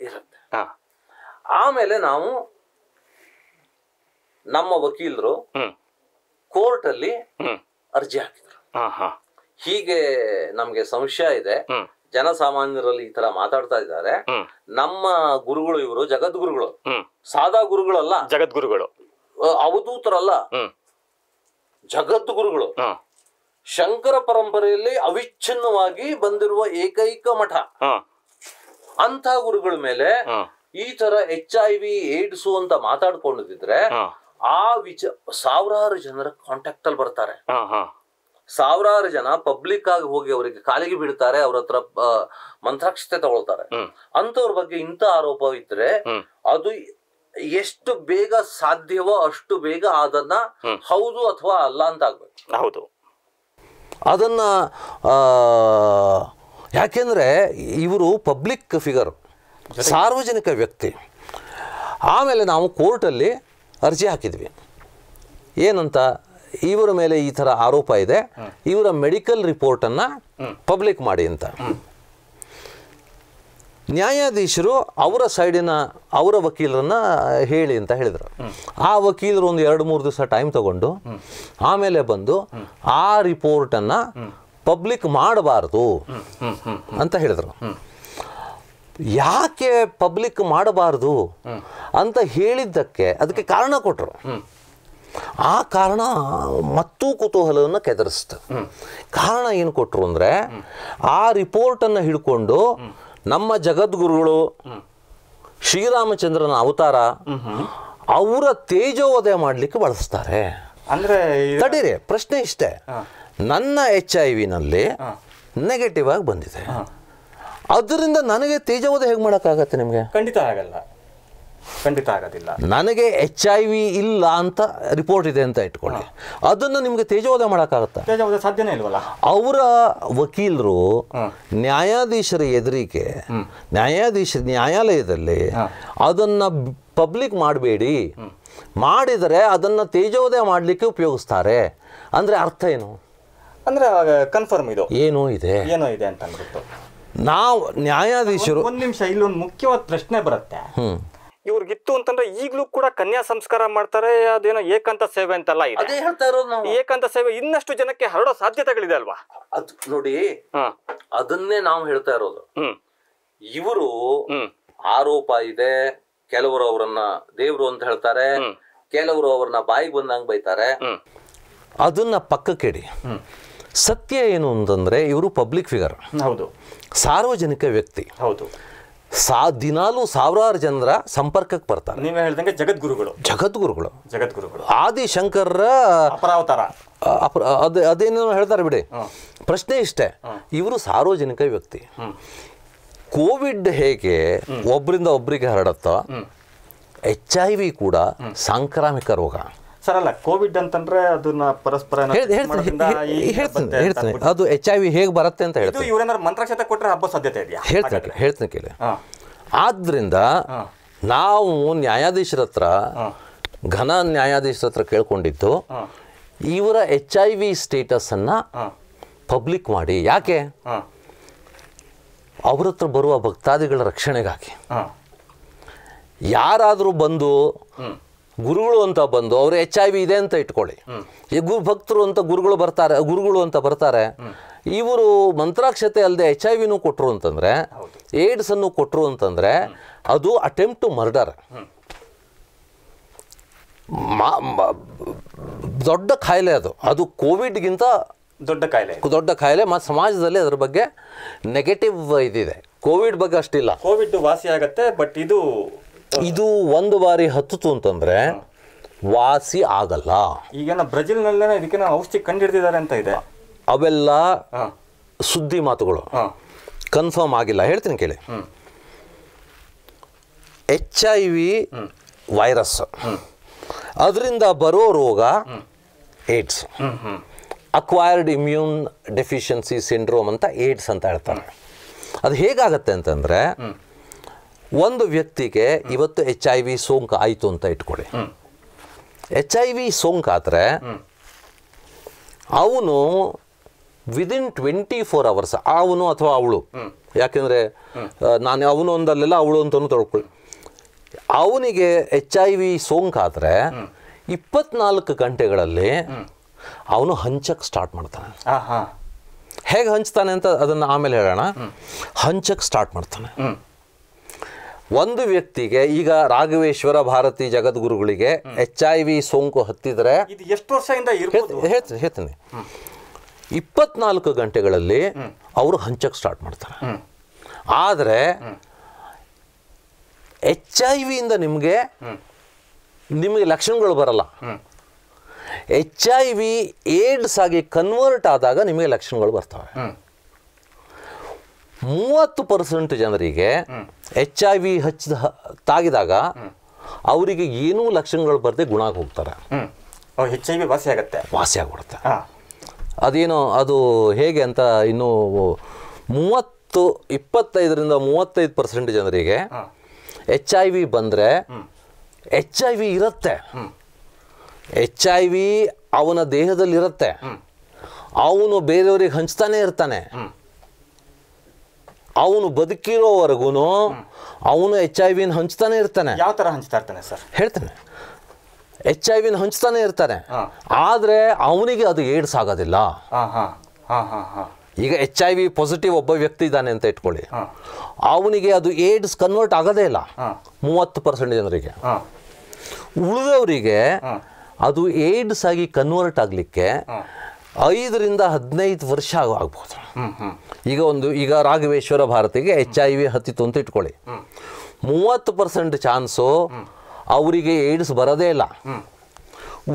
ಆಮೇಲೆ ನಾವು ನಮ್ಮ ವಕೀಲರು ಕೋರ್ಟ್ ಅಲ್ಲಿ ಅರ್ಜಿ ಹಾಕಿದ್ರು ಹೀಗೆ ನಮ್ಗೆ ಸಂಶಯ ಇದೆ ಜನಸಾಮಾನ್ಯರಲ್ಲಿ ಈ ತರ ಮಾತಾಡ್ತಾ ಇದ್ದಾರೆ ನಮ್ಮ ಗುರುಗಳು ಇವರು ಜಗದ್ಗುರುಗಳು ಸಾದಾ ಗುರುಗಳಲ್ಲ ಜಗದ್ಗುರುಗಳು ಅವಧೂತರಲ್ಲ ಜಗದ್ಗುರುಗಳು ಶಂಕರ ಪರಂಪರೆಯಲ್ಲಿ ಅವಿಚ್ಛಿನ್ನವಾಗಿ ಬಂದಿರುವ ಏಕೈಕ ಮಠ ಅಂತ ಗುರುಗಳ ಮೇಲೆ ಈ ತರ ಎಚ್ ಐ ವಿ ಏಡ್ಸು ಅಂತ ಮಾತಾಡ್ಕೊಂಡಿದ್ರೆ ಆ ವಿಚ ಸಾವಿರಾರು ಜನರ ಕಾಂಟ್ಯಾಕ್ಟ್ ಅಲ್ಲಿ ಬರ್ತಾರೆ ಸಾವಿರಾರು ಜನ ಪಬ್ಲಿಕ್ ಆಗಿ ಹೋಗಿ ಅವರಿಗೆ ಕಾಲಿಗೆ ಬಿಡ್ತಾರೆ ಅವ್ರ ಹತ್ರ ಮಂತ್ರಾಕ್ಷತೆ ತಗೊಳ್ತಾರೆ ಅಂತವ್ರ ಬಗ್ಗೆ ಇಂಥ ಆರೋಪ ಇದ್ರೆ ಅದು ಎಷ್ಟು ಬೇಗ ಸಾಧ್ಯವೋ ಅಷ್ಟು ಬೇಗ ಅದನ್ನ ಹೌದು ಅಥವಾ ಅಲ್ಲ ಅಂತ ಆಗ್ಬೇಕು ಹೌದು ಅದನ್ನ ಯಾಕೆಂದ್ರೆ ಇವರು ಪಬ್ಲಿಕ್ ಫಿಗರ್ ಸಾರ್ವಜನಿಕ ವ್ಯಕ್ತಿ ಆಮೇಲೆ ನಾವು ಕೋರ್ಟಲ್ಲಿ ಅರ್ಜಿ ಹಾಕಿದ್ವಿ ಏನಂತ ಇವರ ಮೇಲೆ ಈ ಥರ ಆರೋಪ ಇದೆ ಇವರ ಮೆಡಿಕಲ್ ರಿಪೋರ್ಟನ್ನು ಪಬ್ಲಿಕ್ ಮಾಡಿ ಅಂತ ನ್ಯಾಯಾಧೀಶರು ಅವರ ಸೈಡಿನ ಅವರ ವಕೀಲರನ್ನ ಹೇಳಿ ಅಂತ ಹೇಳಿದರು ಆ ವಕೀಲರು ಒಂದು ಎರಡು ಮೂರು ದಿವಸ ಟೈಮ್ ತಗೊಂಡು ಆಮೇಲೆ ಬಂದು ಆ ರಿಪೋರ್ಟನ್ನು ಪಬ್ಲಿಕ್ ಮಾಡಬಾರ್ದು ಅಂತ ಹೇಳಿದರು ಯಾಕೆ ಪಬ್ಲಿಕ್ ಮಾಡಬಾರ್ದು ಅಂತ ಹೇಳಿದ್ದಕ್ಕೆ ಅದಕ್ಕೆ ಕಾರಣ ಕೊಟ್ಟರು ಆ ಕಾರಣ ಮತ್ತೂ ಕುತೂಹಲವನ್ನು ಕೆದರಿಸ್ತು ಕಾರಣ ಏನು ಕೊಟ್ಟರು ಅಂದರೆ ಆ ರಿಪೋರ್ಟನ್ನು ಹಿಡ್ಕೊಂಡು ನಮ್ಮ ಜಗದ್ಗುರುಗಳು ಶ್ರೀರಾಮಚಂದ್ರನ ಅವತಾರ ಅವರ ತೇಜೋದಯ ಮಾಡಲಿಕ್ಕೆ ಬಳಸ್ತಾರೆ ಅಂದರೆ ತಡೀರಿ ಪ್ರಶ್ನೆ ಇಷ್ಟೇ ನನ್ನ ಎಚ್ ಐ ವಿನಲ್ಲಿ ನೆಗೆಟಿವ್ ಆಗಿ ಬಂದಿದೆ ಅದರಿಂದ ನನಗೆ ತೇಜೋವಧೆ ಹೇಗೆ ಮಾಡೋಕ್ಕಾಗತ್ತೆ ನಿಮಗೆ ಖಂಡಿತ ಆಗಲ್ಲ ಖಂಡಿತ ಆಗೋದಿಲ್ಲ ನನಗೆ ಎಚ್ ಐ ವಿ ಇಲ್ಲ ಅಂತ ರಿಪೋರ್ಟ್ ಇದೆ ಅಂತ ಇಟ್ಕೊಳ್ಳಿ ಅದನ್ನು ನಿಮಗೆ ತೇಜೋವಧೆ ಮಾಡೋಕ್ಕಾಗತ್ತಾ ತೇಜೋವಧೆ ಸಾಧ್ಯನೇ ಇಲ್ವಲ್ಲ ಅವರ ವಕೀಲರು ನ್ಯಾಯಾಧೀಶರ ಎದುರಿಗೆ ನ್ಯಾಯಾಧೀಶ ನ್ಯಾಯಾಲಯದಲ್ಲಿ ಅದನ್ನು ಪಬ್ಲಿಕ್ ಮಾಡಬೇಡಿ ಮಾಡಿದರೆ ಅದನ್ನು ತೇಜೋವಧೆ ಮಾಡಲಿಕ್ಕೆ ಉಪಯೋಗಿಸ್ತಾರೆ ಅಂದರೆ ಅರ್ಥ ಏನು ಅಂದರೆ ಕನ್ಫರ್ಮ್ ಇದು ಏನೋ ಇದೆ ಏನೋ ಇದೆ ಅಂತ ನಾವು ನ್ಯಾಯಾಧೀಶರು ಒಂದು ನಿಮಿಷ ಇಲ್ಲೊಂದು ಮುಖ್ಯವಾದ ಪ್ರಶ್ನೆ ಬರುತ್ತೆ ಇವ್ರಿಗಿತ್ತು ಅಂತಂದ್ರೆ ಈಗಲೂ ಕೂಡ ಕನ್ಯಾ ಸಂಸ್ಕಾರ ಮಾಡ್ತಾರೆ ಅದೇನೋ ಏಕಾಂತ ಸೇವೆ ಅಂತಲ್ಲ ಹೇಳ್ತಾ ಇರೋದು ಏಕಾಂತ ಸೇವೆ ಇನ್ನಷ್ಟು ಜನಕ್ಕೆ ಹರಡೋ ಸಾಧ್ಯತೆಗಳಿದೆ ಅಲ್ವಾ ಅದ್ ನೋಡಿ ಅದನ್ನೇ ನಾವು ಹೇಳ್ತಾ ಇರೋದು ಇವರು ಆರೋಪ ಇದೆ ಕೆಲವರು ಅವರನ್ನ ದೇವ್ರು ಅಂತ ಹೇಳ್ತಾರೆ ಕೆಲವರು ಅವ್ರನ್ನ ಬಾಯಿಗೆ ಬಂದಂಗೆ ಬೈತಾರೆ ಅದನ್ನ ಪಕ್ಕಕ್ಕಿಡಿ ಸತ್ಯ ಏನು ಅಂತಂದ್ರೆ ಇವರು ಪಬ್ಲಿಕ್ ಫಿಗರ್ ಹೌದು ಸಾರ್ವಜನಿಕ ವ್ಯಕ್ತಿ ಹೌದು ಸಾ ದಿನಾಲೂ ಸಾವಿರಾರು ಜನರ ಸಂಪರ್ಕಕ್ಕೆ ಬರ್ತಾರೆ ನೀವೇ ಹೇಳ್ದಂಗೆ ಜಗದ್ಗುರುಗಳು ಜಗದ್ಗುರುಗಳು ಜಗದ್ಗುರುಗಳು ಆದಿಶಂಕರ ಅಪರಾವತಾರ ಅಪರ ಅದೇ ಅದೇನೋ ಹೇಳ್ತಾರೆ ಬಿಡಿ ಪ್ರಶ್ನೆ ಇಷ್ಟೇ ಇವರು ಸಾರ್ವಜನಿಕ ವ್ಯಕ್ತಿ ಕೋವಿಡ್ ಹೇಗೆ ಒಬ್ಬರಿಂದ ಒಬ್ಬರಿಗೆ ಹರಡುತ್ತೋ ಎಚ್ ಐ ವಿ ಕೂಡ ಸಾಂಕ್ರಾಮಿಕ ರೋಗ ಸರ್ ಅಲ್ಲ ಕೋವಿಡ್ ಅಂತಂದ್ರೆ ಅದನ್ನ ಪರಸ್ಪರ ಹೇಳ್ತೀನಿ ಅದು ಎಚ್ ಐ ವಿ ಹೇಗೆ ಬರುತ್ತೆ ಅಂತ ಹೇಳ್ತೀನಿ ಇವರೇನಾದ್ರು ಮಂತ್ರಕ್ಷತೆ ಕೊಟ್ಟರೆ ಹಬ್ಬ ಸಾಧ್ಯತೆ ಇದೆಯಾ ಹೇಳ್ತೇನೆ ಹೇಳ್ತೀನಿ ಕೇಳಿ ಆದ್ದರಿಂದ ನಾವು ನ್ಯಾಯಾಧೀಶರ ಹತ್ರ ಘನ ನ್ಯಾಯಾಧೀಶರ ಹತ್ರ ಕೇಳ್ಕೊಂಡಿದ್ದು ಇವರ ಎಚ್ ಐ ವಿ ಸ್ಟೇಟಸನ್ನು ಪಬ್ಲಿಕ್ ಮಾಡಿ ಯಾಕೆ ಅವ್ರ ಹತ್ರ ಬರುವ ಭಕ್ತಾದಿಗಳ ರಕ್ಷಣೆಗಾಗಿ ಯಾರಾದರೂ ಬಂದು ಗುರುಗಳು ಅಂತ ಬಂದು ಅವರು ಎಚ್ ಐ ವಿ ಇದೆ ಅಂತ ಇಟ್ಕೊಳ್ಳಿ ಈ ಗುರು ಭಕ್ತರು ಅಂತ ಗುರುಗಳು ಬರ್ತಾರೆ ಗುರುಗಳು ಅಂತ ಬರ್ತಾರೆ ಇವರು ಮಂತ್ರಾಕ್ಷತೆ ಅಲ್ಲದೆ ಎಚ್ ಐ ವಿನೂ ಕೊಟ್ಟರು ಅಂತಂದರೆ ಏಡ್ಸನ್ನು ಕೊಟ್ಟರು ಅಂತಂದರೆ ಅದು ಅಟೆಂಪ್ಟ್ ಟು ಮರ್ಡರ್ ದೊಡ್ಡ ಕಾಯಿಲೆ ಅದು ಅದು ಕೋವಿಡ್ಗಿಂತ ದೊಡ್ಡ ಕಾಯಿಲೆ ದೊಡ್ಡ ಕಾಯಿಲೆ ಮತ್ತು ಸಮಾಜದಲ್ಲಿ ಅದ್ರ ಬಗ್ಗೆ ನೆಗೆಟಿವ್ ಇದಿದೆ ಕೋವಿಡ್ ಬಗ್ಗೆ ಅಷ್ಟಿಲ್ಲ ಕೋವಿಡ್ ವಾಸಿ ಆಗತ್ತೆ ಬಟ್ ಇದು ಇದು ಒಂದು ಬಾರಿ ಹತ್ತಿತು ಅಂತಂದ್ರೆ ವಾಸಿ ಆಗಲ್ಲ ಈಗೇನ ಬ್ರೆಜಿಲ್ನಲ್ಲೇನೋ ಇದಕ್ಕೆ ಔಷಧಿ ಕಂಡಿಡ್ದಿದ್ದಾರೆ ಅಂತ ಇದೆ ಅವೆಲ್ಲ ಸುದ್ದಿ ಮಾತುಗಳು ಕನ್ಫರ್ಮ್ ಆಗಿಲ್ಲ ಹೇಳ್ತೀನಿ ಕೇಳಿ ಎಚ್ ಐ ವಿ ವೈರಸ್ ಅದರಿಂದ ಬರೋ ರೋಗ AIDS acquired immune deficiency syndrome ಅಂತ ಏಡ್ಸ್ ಅಂತ ಹೇಳ್ತಾರೆ ಅದು ಹೇಗಾಗತ್ತೆ ಅಂತಂದರೆ ಒಂದು ವ್ಯಕ್ತಿಗೆ ಇವತ್ತು ಎಚ್ ಐ ವಿ ಸೋಂಕು ಆಯಿತು ಅಂತ ಇಟ್ಕೊಳ್ಳಿ ಎಚ್ ಐ ವಿ ಸೋಂಕಾದರೆ ಅವನು ವಿದಿನ್ ಟ್ವೆಂಟಿ ಫೋರ್ ಅವರ್ಸ್ ಅವನು ಅಥವಾ ಅವಳು ಯಾಕೆಂದರೆ ನಾನು ಅವನು ಒಂದಲ್ಲೆಲ್ಲ ಅವಳು ಅಂತಲೂ ತೊಳ್ಕೊಳ್ಳಿ ಅವನಿಗೆ ಎಚ್ ಐ ವಿ ಸೋಂಕಾದರೆ ಇಪ್ಪತ್ನಾಲ್ಕು ಗಂಟೆಗಳಲ್ಲಿ ಅವನು ಹಂಚಕ್ಕೆ ಸ್ಟಾರ್ಟ್ ಮಾಡ್ತಾನೆ ಹೇಗೆ ಹಂಚ್ತಾನೆ ಅಂತ ಅದನ್ನು ಆಮೇಲೆ ಹೇಳೋಣ ಹಂಚಕ್ಕೆ ಸ್ಟಾರ್ಟ್ ಮಾಡ್ತಾನೆ ಒಂದು ವ್ಯಕ್ತಿಗೆ ಈಗ ರಾಘವೇಶ್ವರ ಭಾರತಿ ಜಗದ್ಗುರುಗಳಿಗೆ ಎಚ್ ಐ ವಿ ಸೋಂಕು ಹತ್ತಿದ್ರೆ ಎಷ್ಟು ವರ್ಷದಿಂದ ಹೇಳ್ತೀನಿ ಇಪ್ಪತ್ನಾಲ್ಕು ಗಂಟೆಗಳಲ್ಲಿ ಅವರು ಹಂಚಕ್ಕೆ ಸ್ಟಾರ್ಟ್ ಮಾಡ್ತಾರೆ ಆದರೆ ಎಚ್ ಐ ವಿಯಿಂದ ನಿಮಗೆ ನಿಮಗೆ ಲಕ್ಷಣಗಳು ಬರಲ್ಲ ಎಚ್ ಐ ವಿ ಏಡ್ಸ್ ಆಗಿ ಕನ್ವರ್ಟ್ ಆದಾಗ ನಿಮಗೆ ಲಕ್ಷಣಗಳು ಬರ್ತವೆ ಮೂವತ್ತು ಪರ್ಸೆಂಟ್ ಜನರಿಗೆ ಎಚ್ ಐ ವಿ ಹಚ್ಚಿದ ತಾಗಿದಾಗ ಅವರಿಗೆ ಏನೂ ಲಕ್ಷಣಗಳು ಬರದೆ ಗುಣ ಹೋಗ್ತಾರೆ ಎಚ್ ಐ ವಿ ವಾಸಿ ಆಗುತ್ತೆ ವಾಸಿ ಆಗಿಬಿಡುತ್ತೆ ಅದೇನು ಅದು ಹೇಗೆ ಅಂತ ಇನ್ನೂ ಮೂವತ್ತು ಇಪ್ಪತ್ತೈದರಿಂದ ಮೂವತ್ತೈದು ಪರ್ಸೆಂಟ್ ಜನರಿಗೆ ಎಚ್ ಐ ವಿ ಬಂದರೆ ಎಚ್ ಐ ವಿ ಇರುತ್ತೆ ಎಚ್ ಐ ವಿ ಅವನ ದೇಹದಲ್ಲಿರುತ್ತೆ ಅವನು ಬೇರೆಯವರಿಗೆ ಹಂಚ್ತಾನೆ ಇರ್ತಾನೆ ಅವನು ಬದುಕಿರೋವರೆಗೂ ಅವನು ಎಚ್ ಐ ವಿನ ಹಂಚ್ತಾನೆ ಇರ್ತಾನೆ ಯಾವ ತರ ಹಂಚ್ತಾ ಇರ್ತಾನೆ ಸರ್ ಹೇಳ್ತಾನೆ ಎಚ್ ಐ ವಿನ ಹಂಚ್ತಾನೆ ಇರ್ತಾನೆ ಆದರೆ ಅವನಿಗೆ ಅದು ಏಡ್ಸ್ ಆಗೋದಿಲ್ಲ ಈಗ ಎಚ್ ಐ ವಿ ಪಾಸಿಟಿವ್ ಒಬ್ಬ ವ್ಯಕ್ತಿ ಇದ್ದಾನೆ ಅಂತ ಇಟ್ಕೊಳ್ಳಿ ಅವನಿಗೆ ಅದು ಏಡ್ಸ್ ಕನ್ವರ್ಟ್ ಆಗೋದೇ ಇಲ್ಲ ಮೂವತ್ತು ಪರ್ಸೆಂಟ್ ಜನರಿಗೆ ಉಳಿದವರಿಗೆ ಅದು ಏಡ್ಸ್ ಆಗಿ ಕನ್ವರ್ಟ್ ಆಗಲಿಕ್ಕೆ ಐದರಿಂದ ಹದಿನೈದು ವರ್ಷ ಆಗ್ಬೋದು ಈಗ ಒಂದು ಈಗ ರಾಘವೇಶ್ವರ ಭಾರತಿಗೆ ಎಚ್ ಐ ವಿ ಹತ್ತಿತ್ತು ಅಂತ ಇಟ್ಕೊಳ್ಳಿ ಮೂವತ್ತು ಪರ್ಸೆಂಟ್ ಚಾನ್ಸು ಅವರಿಗೆ ಏಡ್ಸ್ ಬರೋದೇ ಇಲ್ಲ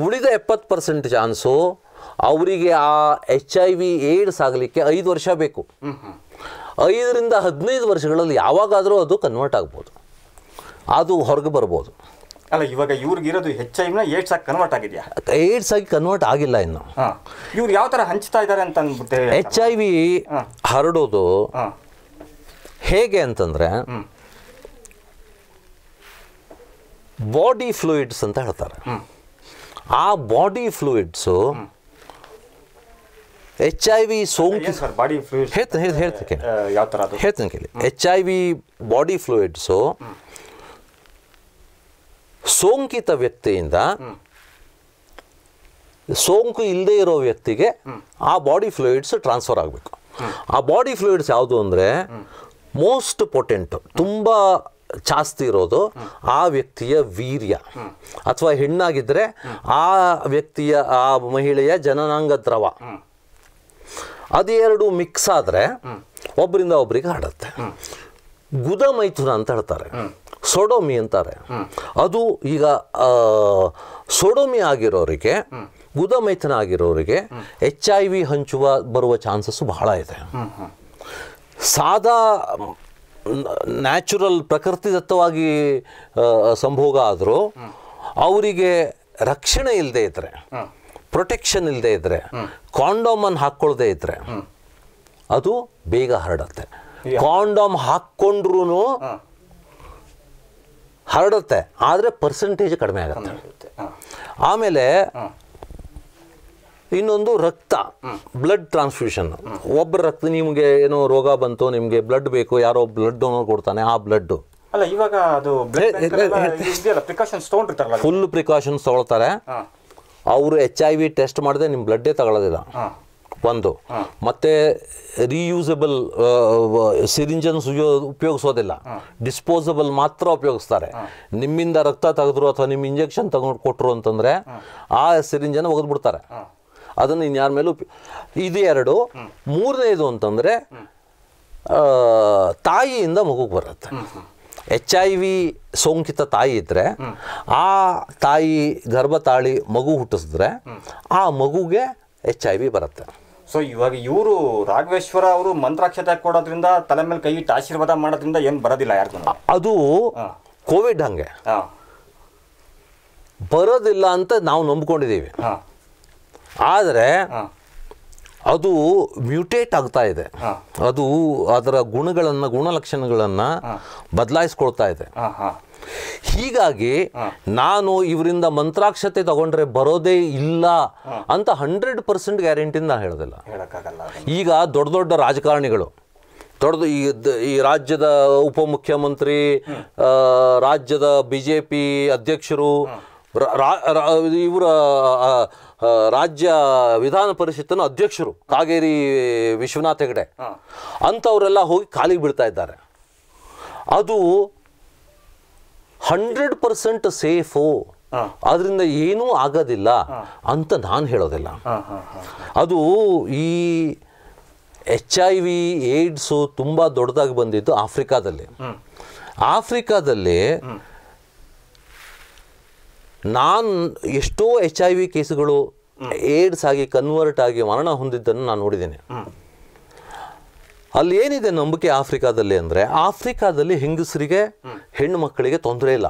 ಉಳಿದ ಎಪ್ಪತ್ತು ಪರ್ಸೆಂಟ್ ಚಾನ್ಸು ಅವರಿಗೆ ಆ ಎಚ್ ಐ ವಿ ಏಡ್ಸ್ ಆಗಲಿಕ್ಕೆ ಐದು ವರ್ಷ ಬೇಕು ಐದರಿಂದ ಹದಿನೈದು ವರ್ಷಗಳಲ್ಲಿ ಯಾವಾಗಾದರೂ ಅದು ಕನ್ವರ್ಟ್ ಆಗ್ಬೋದು ಅದು ಹೊರಗೆ ಬರ್ಬೋದು ಅಲ್ಲ ಇವಾಗ ಇರೋದು ಹೆಚ್ ಐನ ಏಡ್ಸ್ ಆಗಿ ಕನ್ವರ್ಟ್ ಆಗಿದೆಯಾ ಏಡ್ಸ್ ಆಗಿ ಕನ್ವರ್ಟ್ ಆಗಿಲ್ಲ ಇನ್ನು ಇವ್ರು ಯಾವ ಥರ ಹಂಚ್ತಾ ಇದ್ದಾರೆ ಅಂತ ಅಂದ್ಬಿಟ್ಟೆ ಎಚ್ ಐ ವಿ ಹರಡೋದು ಹೇಗೆ ಅಂತಂದರೆ ಬಾಡಿ ಫ್ಲೂಯಿಡ್ಸ್ ಅಂತ ಹೇಳ್ತಾರೆ ಆ body fluids H I V ಸೋಂಕು ಹೇಳ್ತೇನೆ ಹೇಳ್ತೀನಿ ಕೇಳಿ ಕೇಳಿ H I V body fluids ಸೋಂಕಿತ ವ್ಯಕ್ತಿಯಿಂದ ಸೋಂಕು ಇಲ್ಲದೆ ಇರೋ ವ್ಯಕ್ತಿಗೆ ಆ ಬಾಡಿ ಫ್ಲೂಯಿಡ್ಸ್ ಟ್ರಾನ್ಸ್ಫರ್ ಆಗಬೇಕು ಆ ಬಾಡಿ ಫ್ಲೂಯಿಡ್ಸ್ ಯಾವುದು ಅಂದರೆ ಮೋಸ್ಟ್ ಪೊಟೆಂಟ್ ತುಂಬ ಜಾಸ್ತಿ ಇರೋದು ಆ ವ್ಯಕ್ತಿಯ ವೀರ್ಯ ಅಥವಾ ಹೆಣ್ಣಾಗಿದ್ದರೆ ಆ ವ್ಯಕ್ತಿಯ ಆ ಮಹಿಳೆಯ ಜನನಾಂಗ ದ್ರವ ಅದೆರಡು ಮಿಕ್ಸ್ ಆದರೆ ಒಬ್ಬರಿಂದ ಒಬ್ಬರಿಗೆ ಹಾಡುತ್ತೆ ಗುದ ಮೈಥುನ ಅಂತ ಹೇಳ್ತಾರೆ ಸೋಡೋಮಿ ಅಂತಾರೆ ಅದು ಈಗ ಸೋಡೋಮಿ ಆಗಿರೋರಿಗೆ ಮೈಥನ ಆಗಿರೋರಿಗೆ ಎಚ್ ಐ ವಿ ಹಂಚುವ ಬರುವ ಚಾನ್ಸಸ್ ಬಹಳ ಇದೆ ಸಾದಾ ನ್ಯಾಚುರಲ್ ಪ್ರಕೃತಿದತ್ತವಾಗಿ ಸಂಭೋಗ ಆದರೂ ಅವರಿಗೆ ರಕ್ಷಣೆ ಇಲ್ಲದೆ ಇದ್ದರೆ ಪ್ರೊಟೆಕ್ಷನ್ ಇಲ್ಲದೆ ಇದ್ದರೆ ಕಾಂಡೋಮನ್ನು ಹಾಕ್ಕೊಳ್ಳದೆ ಇದ್ದರೆ ಅದು ಬೇಗ ಹರಡತ್ತೆ ಕಾಂಡೋಮ್ ಹಾಕ್ಕೊಂಡ್ರೂ ಹರಡುತ್ತೆ ಆದರೆ ಪರ್ಸೆಂಟೇಜ್ ಕಡಿಮೆ ಆಗುತ್ತೆ ಆಮೇಲೆ ಇನ್ನೊಂದು ರಕ್ತ ಬ್ಲಡ್ ಟ್ರಾನ್ಸ್ಫ್ಯೂಷನ್ ಒಬ್ಬರ ರಕ್ತ ನಿಮಗೆ ಏನೋ ರೋಗ ಬಂತು ನಿಮಗೆ ಬ್ಲಡ್ ಬೇಕು ಯಾರೋ ಬ್ಲಡ್ ಡೋನರ್ ಕೊಡ್ತಾನೆ ಆ ಬ್ಲಡ್ ಅಲ್ಲ ಇವಾಗ ಅದು ಫುಲ್ ಪ್ರಿಕಾಷನ್ಸ್ ತಗೊಳ್ತಾರೆ ಅವರು ಎಚ್ ಐ ವಿ ಟೆಸ್ಟ್ ಮಾಡದೆ ನಿಮ್ಮ ಬ್ಲಡ್ಡೇ ತಗೊಳ್ಳೋದಿಲ್ಲ ಒಂದು ಮತ್ತೆ ರೀಯೂಸಬಲ್ ಸಿರಿಂಜನ್ ಉಪಯೋಗಿಸೋದಿಲ್ಲ ಡಿಸ್ಪೋಸಬಲ್ ಮಾತ್ರ ಉಪಯೋಗಿಸ್ತಾರೆ ನಿಮ್ಮಿಂದ ರಕ್ತ ತೆಗೆದ್ರು ಅಥವಾ ನಿಮ್ಮ ಇಂಜೆಕ್ಷನ್ ತಗೊಂಡು ಕೊಟ್ಟರು ಅಂತಂದರೆ ಆ ಸಿರಿಂಜನ್ನು ಒಗೆದ್ಬಿಡ್ತಾರೆ ಅದನ್ನು ಇನ್ಯಾರ ಮೇಲೂ ಇದು ಎರಡು ಮೂರನೇದು ಅಂತಂದರೆ ತಾಯಿಯಿಂದ ಮಗುಗೆ ಬರುತ್ತೆ ಎಚ್ ಐ ವಿ ಸೋಂಕಿತ ತಾಯಿ ಇದ್ದರೆ ಆ ತಾಯಿ ಗರ್ಭ ತಾಳಿ ಮಗು ಹುಟ್ಟಿಸಿದ್ರೆ ಆ ಮಗುಗೆ ಎಚ್ ಐ ವಿ ಬರುತ್ತೆ ಸೊ ಇವಾಗ ಇವರು ರಾಘವೇಶ್ವರ ಅವರು ಮಂತ್ರಾಕ್ಷತೆ ಕೊಡೋದ್ರಿಂದ ತಲೆ ಮೇಲೆ ಕೈ ಇಟ್ಟು ಆಶೀರ್ವಾದ ಮಾಡೋದ್ರಿಂದ ಏನು ಬರೋದಿಲ್ಲ ಯಾರಿಗೂ ಅದು ಕೋವಿಡ್ ಹಂಗೆ ಬರೋದಿಲ್ಲ ಅಂತ ನಾವು ನಂಬ್ಕೊಂಡಿದ್ದೀವಿ ಆದರೆ ಅದು ಮ್ಯೂಟೇಟ್ ಆಗ್ತಾ ಇದೆ ಅದು ಅದರ ಗುಣಗಳನ್ನು ಗುಣಲಕ್ಷಣಗಳನ್ನು ಬದಲಾಯಿಸ್ಕೊಳ್ತಾ ಇದೆ ಹೀಗಾಗಿ ನಾನು ಇವರಿಂದ ಮಂತ್ರಾಕ್ಷತೆ ತಗೊಂಡ್ರೆ ಬರೋದೇ ಇಲ್ಲ ಅಂತ ಹಂಡ್ರೆಡ್ ಪರ್ಸೆಂಟ್ ಗ್ಯಾರಂಟಿನ ನಾನು ಹೇಳೋದಿಲ್ಲ ಈಗ ದೊಡ್ಡ ದೊಡ್ಡ ರಾಜಕಾರಣಿಗಳು ದೊಡ್ಡದು ಈ ರಾಜ್ಯದ ಉಪಮುಖ್ಯಮಂತ್ರಿ ರಾಜ್ಯದ ಬಿ ಜೆ ಪಿ ಅಧ್ಯಕ್ಷರು ಇವರ ರಾಜ್ಯ ವಿಧಾನ ಪರಿಷತ್ತಿನ ಅಧ್ಯಕ್ಷರು ಕಾಗೇರಿ ವಿಶ್ವನಾಥ್ ಹೆಗಡೆ ಅಂಥವರೆಲ್ಲ ಹೋಗಿ ಕಾಲಿಗೆ ಬೀಳ್ತಾ ಇದ್ದಾರೆ ಅದು ಹಂಡ್ರೆಡ್ ಪರ್ಸೆಂಟ್ ಸೇಫು ಅದರಿಂದ ಏನೂ ಆಗೋದಿಲ್ಲ ಅಂತ ನಾನು ಹೇಳೋದಿಲ್ಲ ಅದು ಈ ಎಚ್ ಐ ವಿ ಏಡ್ಸು ತುಂಬ ದೊಡ್ಡದಾಗಿ ಬಂದಿದ್ದು ಆಫ್ರಿಕಾದಲ್ಲಿ ಆಫ್ರಿಕಾದಲ್ಲಿ ನಾನು ಎಷ್ಟೋ ಎಚ್ ಐ ವಿ ಕೇಸುಗಳು ಏಡ್ಸ್ ಆಗಿ ಕನ್ವರ್ಟ್ ಆಗಿ ಮರಣ ಹೊಂದಿದ್ದನ್ನು ನಾನು ನೋಡಿದ್ದೇನೆ ಅಲ್ಲಿ ಏನಿದೆ ನಂಬಿಕೆ ಆಫ್ರಿಕಾದಲ್ಲಿ ಅಂದರೆ ಆಫ್ರಿಕಾದಲ್ಲಿ ಹೆಂಗಸರಿಗೆ ಹೆಣ್ಣು ಮಕ್ಕಳಿಗೆ ತೊಂದರೆ ಇಲ್ಲ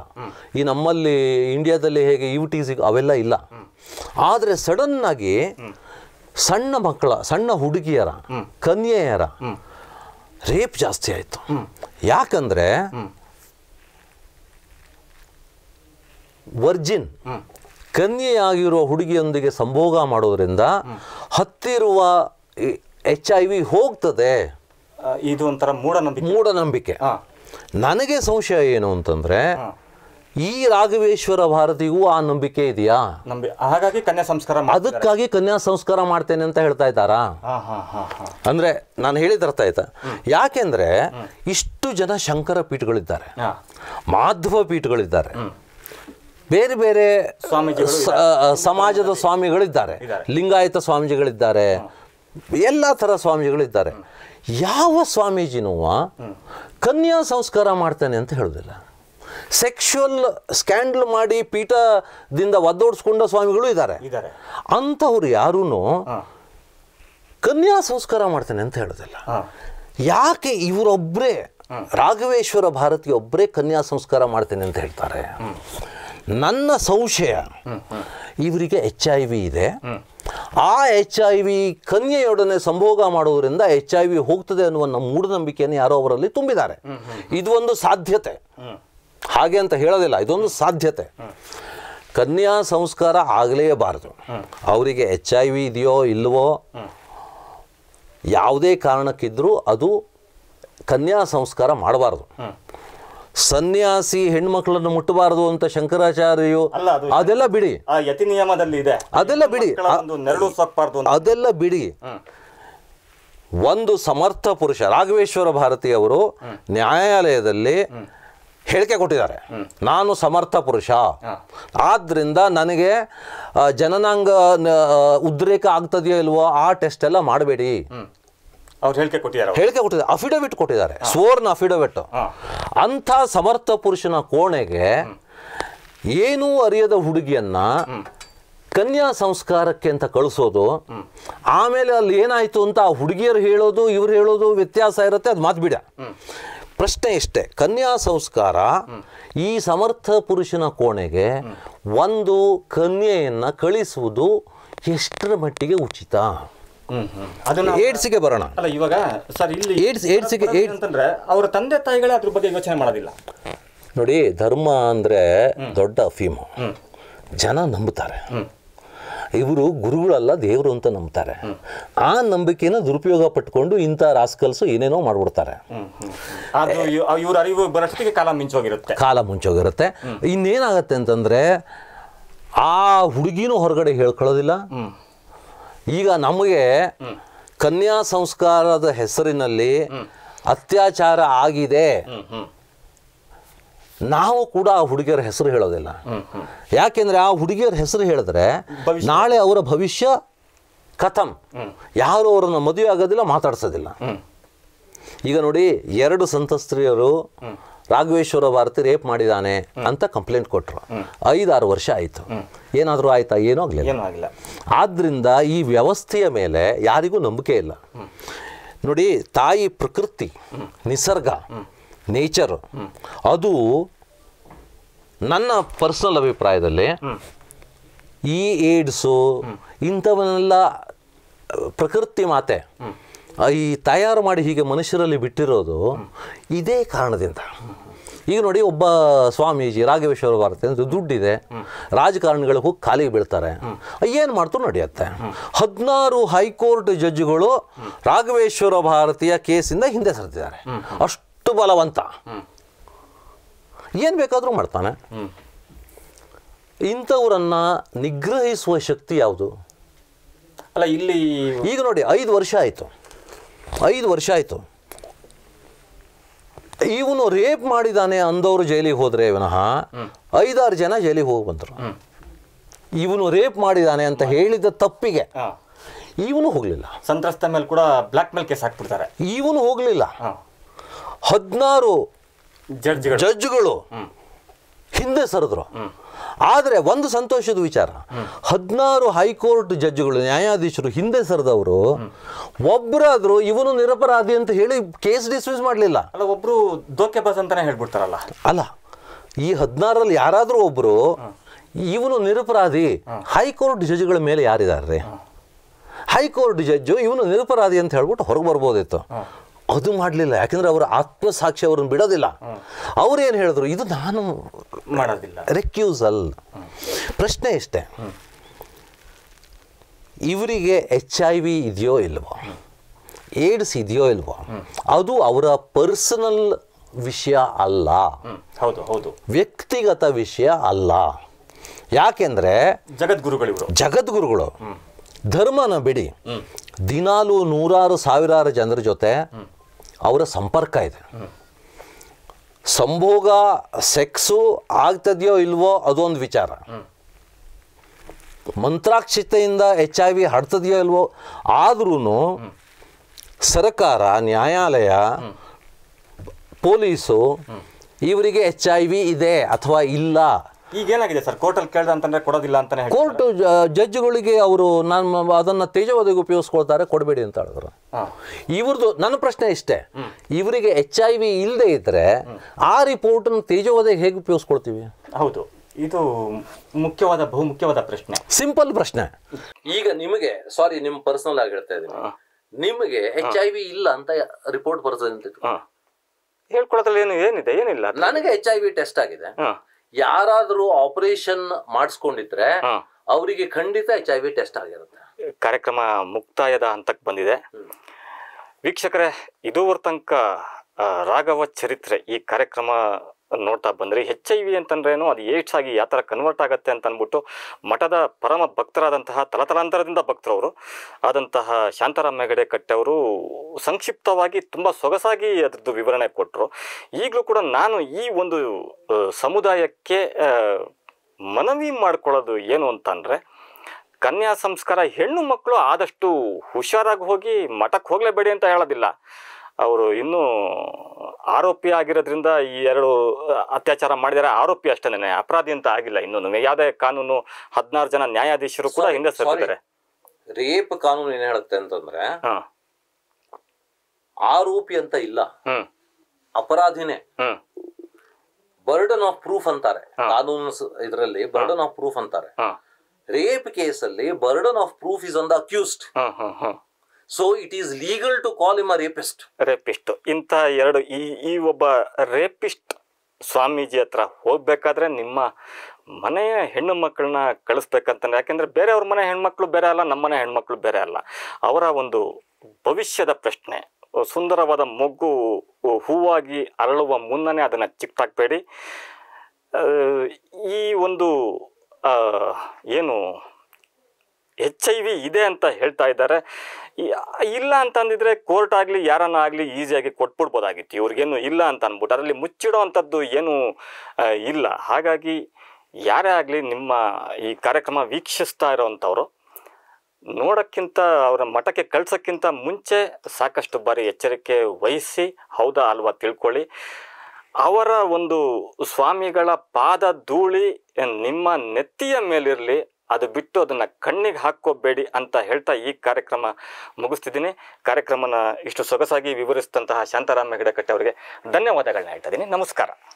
ಈ ನಮ್ಮಲ್ಲಿ ಇಂಡಿಯಾದಲ್ಲಿ ಹೇಗೆ ಯು ಟೀಸಿಗೆ ಅವೆಲ್ಲ ಇಲ್ಲ ಆದರೆ ಸಡನ್ನಾಗಿ ಸಣ್ಣ ಮಕ್ಕಳ ಸಣ್ಣ ಹುಡುಗಿಯರ ಕನ್ಯೆಯರ ರೇಪ್ ಜಾಸ್ತಿ ಆಯಿತು ಯಾಕಂದರೆ ವರ್ಜಿನ್ ಕನ್ಯೆಯಾಗಿರುವ ಹುಡುಗಿಯೊಂದಿಗೆ ಸಂಭೋಗ ಮಾಡೋದ್ರಿಂದ ಹತ್ತಿರುವ ಎಚ್ ಐ ವಿ ಹೋಗ್ತದೆ ಇದು ಒಂಥರ ಮೂಢನಂಬಿಕೆ ಮೂಢನಂಬಿಕೆ ನನಗೆ ಸಂಶಯ ಏನು ಅಂತಂದ್ರೆ ಈ ರಾಘವೇಶ್ವರ ಭಾರತಿಗೂ ಆ ನಂಬಿಕೆ ಇದೆಯಾ ಹಾಗಾಗಿ ಕನ್ಯಾ ಸಂಸ್ಕಾರ ಅದಕ್ಕಾಗಿ ಕನ್ಯಾ ಸಂಸ್ಕಾರ ಮಾಡ್ತೇನೆ ಅಂತ ಹೇಳ್ತಾ ಇದ್ದಾರಾ ಅಂದ್ರೆ ನಾನು ಹೇಳಿದ ಅರ್ಥ ಆಯ್ತಾ ಯಾಕೆಂದ್ರೆ ಇಷ್ಟು ಜನ ಶಂಕರ ಪೀಠಗಳಿದ್ದಾರೆ ಮಾಧ್ವ ಪೀಠಗಳಿದ್ದಾರೆ ಬೇರೆ ಬೇರೆ ಸಮಾಜದ ಸ್ವಾಮಿಗಳಿದ್ದಾರೆ ಲಿಂಗಾಯತ ಸ್ವಾಮೀಜಿಗಳಿದ್ದಾರೆ ಎಲ್ಲ ತರ ಸ್ವಾಮೀಜಿಗಳಿದ್ದಾರೆ ಯಾವ ಸ್ವಾಮೀಜಿನೂ ಕನ್ಯಾ ಸಂಸ್ಕಾರ ಮಾಡ್ತಾನೆ ಅಂತ ಹೇಳೋದಿಲ್ಲ ಸೆಕ್ಷುವಲ್ ಸ್ಕ್ಯಾಂಡಲ್ ಮಾಡಿ ಪೀಠದಿಂದ ಒದ್ದೋಡಿಸ್ಕೊಂಡ ಸ್ವಾಮಿಗಳು ಇದ್ದಾರೆ ಅಂಥವ್ರು ಯಾರೂ ಕನ್ಯಾ ಸಂಸ್ಕಾರ ಮಾಡ್ತಾನೆ ಅಂತ ಹೇಳೋದಿಲ್ಲ ಯಾಕೆ ಇವರೊಬ್ಬರೇ ರಾಘವೇಶ್ವರ ಭಾರತಿ ಒಬ್ಬರೇ ಕನ್ಯಾ ಸಂಸ್ಕಾರ ಮಾಡ್ತೇನೆ ಅಂತ ಹೇಳ್ತಾರೆ ನನ್ನ ಸಂಶಯ ಇವರಿಗೆ ಎಚ್ ಐ ವಿ ಇದೆ ಆ ಎಚ್ ಐ ವಿ ಕನ್ಯೆಯೊಡನೆ ಸಂಭೋಗ ಮಾಡುವುದರಿಂದ ಎಚ್ ಐ ವಿ ಹೋಗ್ತದೆ ಅನ್ನುವ ಮೂಢನಂಬಿಕೆಯನ್ನು ಯಾರೋ ಅವರಲ್ಲಿ ತುಂಬಿದ್ದಾರೆ ಇದು ಒಂದು ಸಾಧ್ಯತೆ ಹಾಗೆ ಅಂತ ಹೇಳೋದಿಲ್ಲ ಇದೊಂದು ಸಾಧ್ಯತೆ ಕನ್ಯಾ ಸಂಸ್ಕಾರ ಆಗಲೇಬಾರದು ಅವರಿಗೆ ಎಚ್ ಐ ವಿ ಇದೆಯೋ ಇಲ್ಲವೋ ಯಾವುದೇ ಕಾರಣಕ್ಕಿದ್ದರೂ ಅದು ಕನ್ಯಾ ಸಂಸ್ಕಾರ ಮಾಡಬಾರ್ದು ಸನ್ಯಾಸಿ ಹೆಣ್ಮಕ್ಳನ್ನು ಮುಟ್ಟಬಾರದು ಅಂತ ಶಂಕರಾಚಾರ್ಯು ಅದೆಲ್ಲ ಬಿಡಿ ಯತಿ ನಿಯಮದಲ್ಲಿ ಇದೆ ಅದೆಲ್ಲ ಬಿಡಿ ನೆರಳು ಅದೆಲ್ಲ ಬಿಡಿ ಒಂದು ಸಮರ್ಥ ಪುರುಷ ರಾಘವೇಶ್ವರ ಭಾರತಿ ಅವರು ನ್ಯಾಯಾಲಯದಲ್ಲಿ ಹೇಳಿಕೆ ಕೊಟ್ಟಿದ್ದಾರೆ ನಾನು ಸಮರ್ಥ ಪುರುಷ ಆದ್ದರಿಂದ ನನಗೆ ಜನನಾಂಗ ಉದ್ರೇಕ ಆಗ್ತದೆಯೋ ಇಲ್ವೋ ಆ ಟೆಸ್ಟ್ ಎಲ್ಲ ಮಾಡಬೇಡಿ ಅವ್ರು ಹೇಳಿಕೆ ಕೊಟ್ಟಿದ್ದಾರೆ ಹೇಳಿಕೆ ಕೊಟ್ಟಿದ್ದಾರೆ ಅಫಿಡವಿಟ್ ಕೊಟ್ಟಿದ್ದಾರೆ ಸೋರ್ನ ಅಫಿಡವಿಟ್ ಅಂಥ ಸಮರ್ಥ ಪುರುಷನ ಕೋಣೆಗೆ ಏನೂ ಅರಿಯದ ಹುಡುಗಿಯನ್ನ ಕನ್ಯಾ ಸಂಸ್ಕಾರಕ್ಕೆ ಅಂತ ಕಳಿಸೋದು ಆಮೇಲೆ ಅಲ್ಲಿ ಏನಾಯಿತು ಅಂತ ಆ ಹುಡುಗಿಯರು ಹೇಳೋದು ಇವ್ರು ಹೇಳೋದು ವ್ಯತ್ಯಾಸ ಇರುತ್ತೆ ಅದು ಮಾತು ಬಿಡ ಪ್ರಶ್ನೆ ಇಷ್ಟೇ ಕನ್ಯಾ ಸಂಸ್ಕಾರ ಈ ಸಮರ್ಥ ಪುರುಷನ ಕೋಣೆಗೆ ಒಂದು ಕನ್ಯೆಯನ್ನು ಕಳಿಸುವುದು ಎಷ್ಟರ ಮಟ್ಟಿಗೆ ಉಚಿತ ಅದನ್ನ ಏಡ್ಸ್ಗೆ ಬರೋಣ ಅಲ್ಲ ಇವಾಗ ಸರ್ ಇಲ್ಲಿ ಏಡ್ಸ್ ಏಡ್ಸ್ಗೆ ಏಡ್ ಅಂತಂದ್ರೆ ಅವ್ರ ತಂದೆ ತಾಯಿಗಳೇ ಅದ್ರ ಬಗ್ಗೆ ಯೋಚನೆ ಮಾಡೋದಿಲ್ಲ ನೋಡಿ ಧರ್ಮ ಅಂದರೆ ದೊಡ್ಡ ಅಫೀಮು ಜನ ನಂಬುತ್ತಾರೆ ಇವರು ಗುರುಗಳಲ್ಲ ದೇವರು ಅಂತ ನಂಬ್ತಾರೆ ಆ ನಂಬಿಕೆನ ದುರುಪಯೋಗ ಪಟ್ಕೊಂಡು ಇಂಥ ರಾಸ್ಕಲ್ಸು ಏನೇನೋ ಮಾಡ್ಬಿಡ್ತಾರೆ ಇವ್ರ ಅರಿವು ಬರೋಷ್ಟಿಗೆ ಕಾಲ ಮುಂಚೋಗಿರುತ್ತೆ ಕಾಲ ಮುಂಚೋಗಿರುತ್ತೆ ಇನ್ನೇನಾಗತ್ತೆ ಅಂತಂದರೆ ಆ ಹುಡುಗಿನೂ ಹೊರಗಡೆ ಹೇಳ್ಕೊಳ್ಳೋದಿಲ್ಲ ಈಗ ನಮಗೆ ಕನ್ಯಾ ಸಂಸ್ಕಾರದ ಹೆಸರಿನಲ್ಲಿ ಅತ್ಯಾಚಾರ ಆಗಿದೆ ನಾವು ಕೂಡ ಆ ಹುಡುಗಿಯರ ಹೆಸರು ಹೇಳೋದಿಲ್ಲ ಯಾಕೆಂದ್ರೆ ಆ ಹುಡುಗಿಯರ ಹೆಸರು ಹೇಳಿದ್ರೆ ನಾಳೆ ಅವರ ಭವಿಷ್ಯ ಕಥಂ ಯಾರು ಅವರನ್ನು ಮದುವೆ ಆಗೋದಿಲ್ಲ ಮಾತಾಡ್ಸೋದಿಲ್ಲ ಈಗ ನೋಡಿ ಎರಡು ಸಂತಸ್ತ್ರೀಯರು ರಾಘವೇಶ್ವರ ಭಾರತಿ ರೇಪ್ ಮಾಡಿದಾನೆ ಅಂತ ಕಂಪ್ಲೇಂಟ್ ಕೊಟ್ಟರು ಐದಾರು ವರ್ಷ ಆಯಿತು ಏನಾದರೂ ಆಯಿತಾ ಏನೂ ಆಗಲಿಲ್ಲ ಆದ್ದರಿಂದ ಈ ವ್ಯವಸ್ಥೆಯ ಮೇಲೆ ಯಾರಿಗೂ ನಂಬಿಕೆ ಇಲ್ಲ ನೋಡಿ ತಾಯಿ ಪ್ರಕೃತಿ ನಿಸರ್ಗ ನೇಚರು ಅದು ನನ್ನ ಪರ್ಸನಲ್ ಅಭಿಪ್ರಾಯದಲ್ಲಿ ಈ ಏಡ್ಸು ಇಂಥವನ್ನೆಲ್ಲ ಪ್ರಕೃತಿ ಮಾತೆ ಈ ತಯಾರು ಮಾಡಿ ಹೀಗೆ ಮನುಷ್ಯರಲ್ಲಿ ಬಿಟ್ಟಿರೋದು ಇದೇ ಕಾರಣದಿಂದ ಈಗ ನೋಡಿ ಒಬ್ಬ ಸ್ವಾಮೀಜಿ ರಾಘವೇಶ್ವರ ಭಾರತಿ ಅಂತ ದುಡ್ಡಿದೆ ರಾಜಕಾರಣಿಗಳಿಗೂ ಹೋಗಿ ಖಾಲಿಗೆ ಬೀಳ್ತಾರೆ ಏನು ಮಾಡ್ತು ನಡೆಯುತ್ತೆ ಹದಿನಾರು ಹೈಕೋರ್ಟ್ ಜಡ್ಜ್ಗಳು ರಾಘವೇಶ್ವರ ಭಾರತೀಯ ಕೇಸಿಂದ ಹಿಂದೆ ಸರಿದಿದ್ದಾರೆ ಅಷ್ಟು ಬಲವಂತ ಏನು ಬೇಕಾದರೂ ಮಾಡ್ತಾನೆ ಇಂಥವರನ್ನು ನಿಗ್ರಹಿಸುವ ಶಕ್ತಿ ಯಾವುದು ಅಲ್ಲ ಇಲ್ಲಿ ಈಗ ನೋಡಿ ಐದು ವರ್ಷ ಆಯಿತು ಐದು ವರ್ಷ ಆಯಿತು ಇವನು ರೇಪ್ ಮಾಡಿದಾನೆ ಅಂದವರು ಜೈಲಿಗೆ ಹೋದರೆ ವಿನಃ ಐದಾರು ಜನ ಜೈಲಿಗೆ ಹೋಗಿ ಬಂದರು ಇವನು ರೇಪ್ ಮಾಡಿದಾನೆ ಅಂತ ಹೇಳಿದ ತಪ್ಪಿಗೆ ಇವನು ಹೋಗಲಿಲ್ಲ ಸಂತ್ರಸ್ತ ಮೇಲೆ ಕೂಡ ಬ್ಲ್ಯಾಕ್ ಮೇಲ್ ಕೇಸ್ ಹಾಕ್ಬಿಡ್ತಾರೆ ಇವನು ಹೋಗಲಿಲ್ಲ ಹದಿನಾರು ಜಡ್ಜ್ಗಳು ಹಿಂದೆ ಸರಿದ್ರು ಆದರೆ ಒಂದು ಸಂತೋಷದ ವಿಚಾರ ಹದಿನಾರು ಹೈಕೋರ್ಟ್ ಜಡ್ಜ್ಗಳು ನ್ಯಾಯಾಧೀಶರು ಹಿಂದೆ ಸರಿದವರು ಒಬ್ಬರಾದ್ರು ಇವನು ನಿರಪರಾಧಿ ಅಂತ ಹೇಳಿ ಕೇಸ್ ಡಿಸ್ಮಿಸ್ ಮಾಡಲಿಲ್ಲ ಅಲ್ಲ ಒಬ್ಬರು ಬಸ್ ಅಂತಾನೆ ಹೇಳ್ಬಿಡ್ತಾರಲ್ಲ ಅಲ್ಲ ಈ ಹದಿನಾರಲ್ಲಿ ಯಾರಾದರೂ ಒಬ್ಬರು ಇವನು ನಿರಪರಾಧಿ ಹೈಕೋರ್ಟ್ ಜಡ್ಜ್ಗಳ ಮೇಲೆ ಯಾರಿದ್ದಾರೆ ಹೈಕೋರ್ಟ್ ಜಡ್ಜು ಇವನು ನಿರಪರಾಧಿ ಅಂತ ಹೇಳ್ಬಿಟ್ಟು ಹೊರಗೆ ಬರ್ಬೋದಿತ್ತು ಅದು ಮಾಡಲಿಲ್ಲ ಯಾಕಂದರೆ ಅವರ ಆತ್ಮಸಾಕ್ಷಿ ಅವ್ರನ್ನ ಬಿಡೋದಿಲ್ಲ ಅವ್ರು ಏನು ಹೇಳಿದ್ರು ಇದು ನಾನು ಮಾಡೋದಿಲ್ಲ ರೆಕ್ಯೂಸಲ್ ಪ್ರಶ್ನೆ ಇಷ್ಟೇ ಇವರಿಗೆ ಎಚ್ ಐ ವಿ ಇದೆಯೋ ಇಲ್ವೋ ಏಡ್ಸ್ ಇದೆಯೋ ಇಲ್ವೋ ಅದು ಅವರ ಪರ್ಸನಲ್ ವಿಷಯ ಅಲ್ಲ ಹೌದು ಹೌದು ವ್ಯಕ್ತಿಗತ ವಿಷಯ ಅಲ್ಲ ಯಾಕೆಂದರೆ ಜಗದ್ಗುರುಗಳು ಜಗದ್ಗುರುಗಳು ಧರ್ಮನ ಬಿಡಿ ದಿನಾಲು ನೂರಾರು ಸಾವಿರಾರು ಜನರ ಜೊತೆ ಅವರ ಸಂಪರ್ಕ ಇದೆ ಸಂಭೋಗ ಸೆಕ್ಸು ಆಗ್ತದೆಯೋ ಇಲ್ವೋ ಅದೊಂದು ವಿಚಾರ ಮಂತ್ರಾಕ್ಷತೆಯಿಂದ ಎಚ್ ಐ ವಿ ಹಡ್ತದೆಯೋ ಇಲ್ವೋ ಆದ್ರೂ ಸರ್ಕಾರ ನ್ಯಾಯಾಲಯ ಪೊಲೀಸು ಇವರಿಗೆ ಎಚ್ ಐ ವಿ ಇದೆ ಅಥವಾ ಇಲ್ಲ ಈಗ ಏನಾಗಿದೆ ಸರ್ ಕೋರ್ಟಲ್ಲಿ ಕೇಳ್ದ ಅಂತಂದ್ರೆ ಕೊಡೋದಿಲ್ಲ ಅಂತಾನೆ ಕೋರ್ಟ್ ಜಡ್ಜ್ಗಳಿಗೆ ಅವರು ನಾನು ಅದನ್ನ ತೇಜವಾದಿಗೆ ಉಪಯೋಗಿಸ್ಕೊಳ್ತಾರೆ ಕೊಡಬೇಡಿ ಅಂತ ಹೇಳಿದ್ರು ಇವ್ರದ್ದು ನನ್ನ ಪ್ರಶ್ನೆ ಇಷ್ಟೇ ಇವರಿಗೆ ಎಚ್ ಐ ವಿ ಇಲ್ಲದೆ ಇದ್ರೆ ಆ ರಿಪೋರ್ಟ್ ತೇಜವಾದಿಗೆ ಹೇಗೆ ಉಪಯೋಗಿಸ್ಕೊಳ್ತೀವಿ ಹೌದು ಇದು ಮುಖ್ಯವಾದ ಬಹು ಮುಖ್ಯವಾದ ಪ್ರಶ್ನೆ ಸಿಂಪಲ್ ಪ್ರಶ್ನೆ ಈಗ ನಿಮಗೆ ಸಾರಿ ನಿಮ್ ಪರ್ಸನಲ್ ಆಗಿ ಹೇಳ್ತಾ ಇದ್ದೀನಿ ನಿಮಗೆ ಎಚ್ ಐ ವಿ ಇಲ್ಲ ಅಂತ ರಿಪೋರ್ಟ್ ಬರ್ತದೆ ಅಂತ ಹೇಳ್ಕೊಳೋದ್ರಲ್ಲಿ ಏನು ಏನಿದೆ ಏನಿಲ್ಲ ನನಗೆ ಎಚ್ ಐ ವಿ ಟೆಸ್ಟ್ ಆಗಿದೆ ಯಾರಾದ್ರೂ ಆಪರೇಷನ್ ಮಾಡಿಸ್ಕೊಂಡಿದ್ರೆ ಅವರಿಗೆ ಖಂಡಿತ ಎಚ್ ಐ ವಿ ಟೆಸ್ಟ್ ಆಗಿರುತ್ತೆ ಕಾರ್ಯಕ್ರಮ ಮುಕ್ತಾಯದ ಹಂತಕ್ಕೆ ಬಂದಿದೆ ವೀಕ್ಷಕರೇ ಇದುವರ ತನಕ ರಾಘವ ಚರಿತ್ರೆ ಈ ಕಾರ್ಯಕ್ರಮ ನೋಡ್ತಾ ಬಂದರೆ ಎಚ್ ಐ ವಿ ಅಂತಂದ್ರೇನು ಅದು ಏಡ್ಸ್ ಆಗಿ ಯಾವ ಥರ ಕನ್ವರ್ಟ್ ಆಗುತ್ತೆ ಅಂತ ಅಂದ್ಬಿಟ್ಟು ಮಠದ ಪರಮ ಭಕ್ತರಾದಂತಹ ತಲತಲಾಂತರದಿಂದ ಭಕ್ತರವರು ಆದಂತಹ ಶಾಂತಾರಾಮ್ ಹೆಗಡೆ ಕಟ್ಟವರು ಸಂಕ್ಷಿಪ್ತವಾಗಿ ತುಂಬ ಸೊಗಸಾಗಿ ಅದರದ್ದು ವಿವರಣೆ ಕೊಟ್ಟರು ಈಗಲೂ ಕೂಡ ನಾನು ಈ ಒಂದು ಸಮುದಾಯಕ್ಕೆ ಮನವಿ ಮಾಡ್ಕೊಳ್ಳೋದು ಏನು ಅಂತಂದರೆ ಕನ್ಯಾ ಸಂಸ್ಕಾರ ಹೆಣ್ಣು ಮಕ್ಕಳು ಆದಷ್ಟು ಹುಷಾರಾಗಿ ಹೋಗಿ ಮಠಕ್ಕೆ ಹೋಗಲೇಬೇಡಿ ಅಂತ ಹೇಳೋದಿಲ್ಲ ಅವರು ಇನ್ನೂ ಆರೋಪಿ ಆಗಿರೋದ್ರಿಂದ ಈ ಎರಡು ಅತ್ಯಾಚಾರ ಮಾಡಿದರೆ ಆರೋಪಿ ಅಷ್ಟೇನೆ ಅಪರಾಧಿ ಅಂತ ಆಗಿಲ್ಲ ಇನ್ನೊಂದು ಯಾವುದೇ ಕಾನೂನು ಹದಿನಾರು ಜನ ನ್ಯಾಯಾಧೀಶರು ಕೂಡ ಹಿಂದೆ ರೇಪ್ ಕಾನೂನು ಏನ್ ಹೇಳುತ್ತೆ ಅಂತಂದ್ರೆ ಆರೋಪಿ ಅಂತ ಇಲ್ಲ ಅಪರಾಧಿನೇ ಬರ್ಡನ್ ಆಫ್ ಪ್ರೂಫ್ ಅಂತಾರೆ ಕಾನೂನು ಇದರಲ್ಲಿ ಬರ್ಡನ್ ಆಫ್ ಪ್ರೂಫ್ ಅಂತಾರೆ ರೇಪ್ ಕೇಸಲ್ಲಿ burden of proof is on the accused so it is legal to call him a rapist rapist ಇಂಥ ಎರಡು ಈ ಈ ಒಬ್ಬ ರೇಪಿಸ್ಟ್ ಸ್ವಾಮೀಜಿ ಹತ್ರ ಹೋಗ್ಬೇಕಾದ್ರೆ ನಿಮ್ಮ ಮನೆಯ ಹೆಣ್ಣು ಮಕ್ಕಳನ್ನ ಕಳಿಸ್ಬೇಕಂತಾನೆ ಯಾಕೆಂದ್ರೆ ಬೇರೆಯವ್ರ ಮನೆ ಹೆಣ್ಮಕ್ಳು ಬೇರೆ ಅಲ್ಲ ನಮ್ಮ ಮನೆ ಹೆಣ್ಮಕ್ಳು ಬೇರೆ ಅಲ್ಲ ಅವರ ಒಂದು ಭವಿಷ್ಯದ ಪ್ರಶ್ನೆ ಸುಂದರವಾದ ಮೊಗ್ಗು ಹೂವಾಗಿ ಅರಳುವ ಮುನ್ನೇ ಅದನ್ನು ಚಿಕ್ತಾಕಬೇಡಿ ಈ ಒಂದು ಏನು ಎಚ್ ಐ ವಿ ಇದೆ ಅಂತ ಹೇಳ್ತಾ ಇದ್ದಾರೆ ಇಲ್ಲ ಅಂತಂದಿದ್ರೆ ಕೋರ್ಟ್ ಆಗಲಿ ಯಾರನ್ನ ಆಗಲಿ ಈಸಿಯಾಗಿ ಕೊಟ್ಬಿಡ್ಬೋದಾಗಿತ್ತು ಇವ್ರಿಗೇನು ಇಲ್ಲ ಅಂತ ಅಂದ್ಬಿಟ್ಟು ಅದರಲ್ಲಿ ಮುಚ್ಚಿಡೋ ಅಂಥದ್ದು ಏನು ಇಲ್ಲ ಹಾಗಾಗಿ ಯಾರೇ ಆಗಲಿ ನಿಮ್ಮ ಈ ಕಾರ್ಯಕ್ರಮ ವೀಕ್ಷಿಸ್ತಾ ಇರೋವಂಥವ್ರು ನೋಡೋಕ್ಕಿಂತ ಅವರ ಮಠಕ್ಕೆ ಕಳ್ಸೋಕ್ಕಿಂತ ಮುಂಚೆ ಸಾಕಷ್ಟು ಬಾರಿ ಎಚ್ಚರಿಕೆ ವಹಿಸಿ ಹೌದಾ ಅಲ್ವಾ ತಿಳ್ಕೊಳ್ಳಿ ಅವರ ಒಂದು ಸ್ವಾಮಿಗಳ ಪಾದ ಧೂಳಿ ನಿಮ್ಮ ನೆತ್ತಿಯ ಮೇಲಿರಲಿ ಅದು ಬಿಟ್ಟು ಅದನ್ನು ಕಣ್ಣಿಗೆ ಹಾಕ್ಕೋಬೇಡಿ ಅಂತ ಹೇಳ್ತಾ ಈ ಕಾರ್ಯಕ್ರಮ ಮುಗಿಸ್ತಿದ್ದೀನಿ ಕಾರ್ಯಕ್ರಮನ ಇಷ್ಟು ಸೊಗಸಾಗಿ ವಿವರಿಸಿದಂತಹ ಶಾಂತಾರಾಮ ಹೆಗಡೆ ಅವರಿಗೆ ಧನ್ಯವಾದಗಳನ್ನ ಹೇಳ್ತಾ ಇದ್ದೀನಿ ನಮಸ್ಕಾರ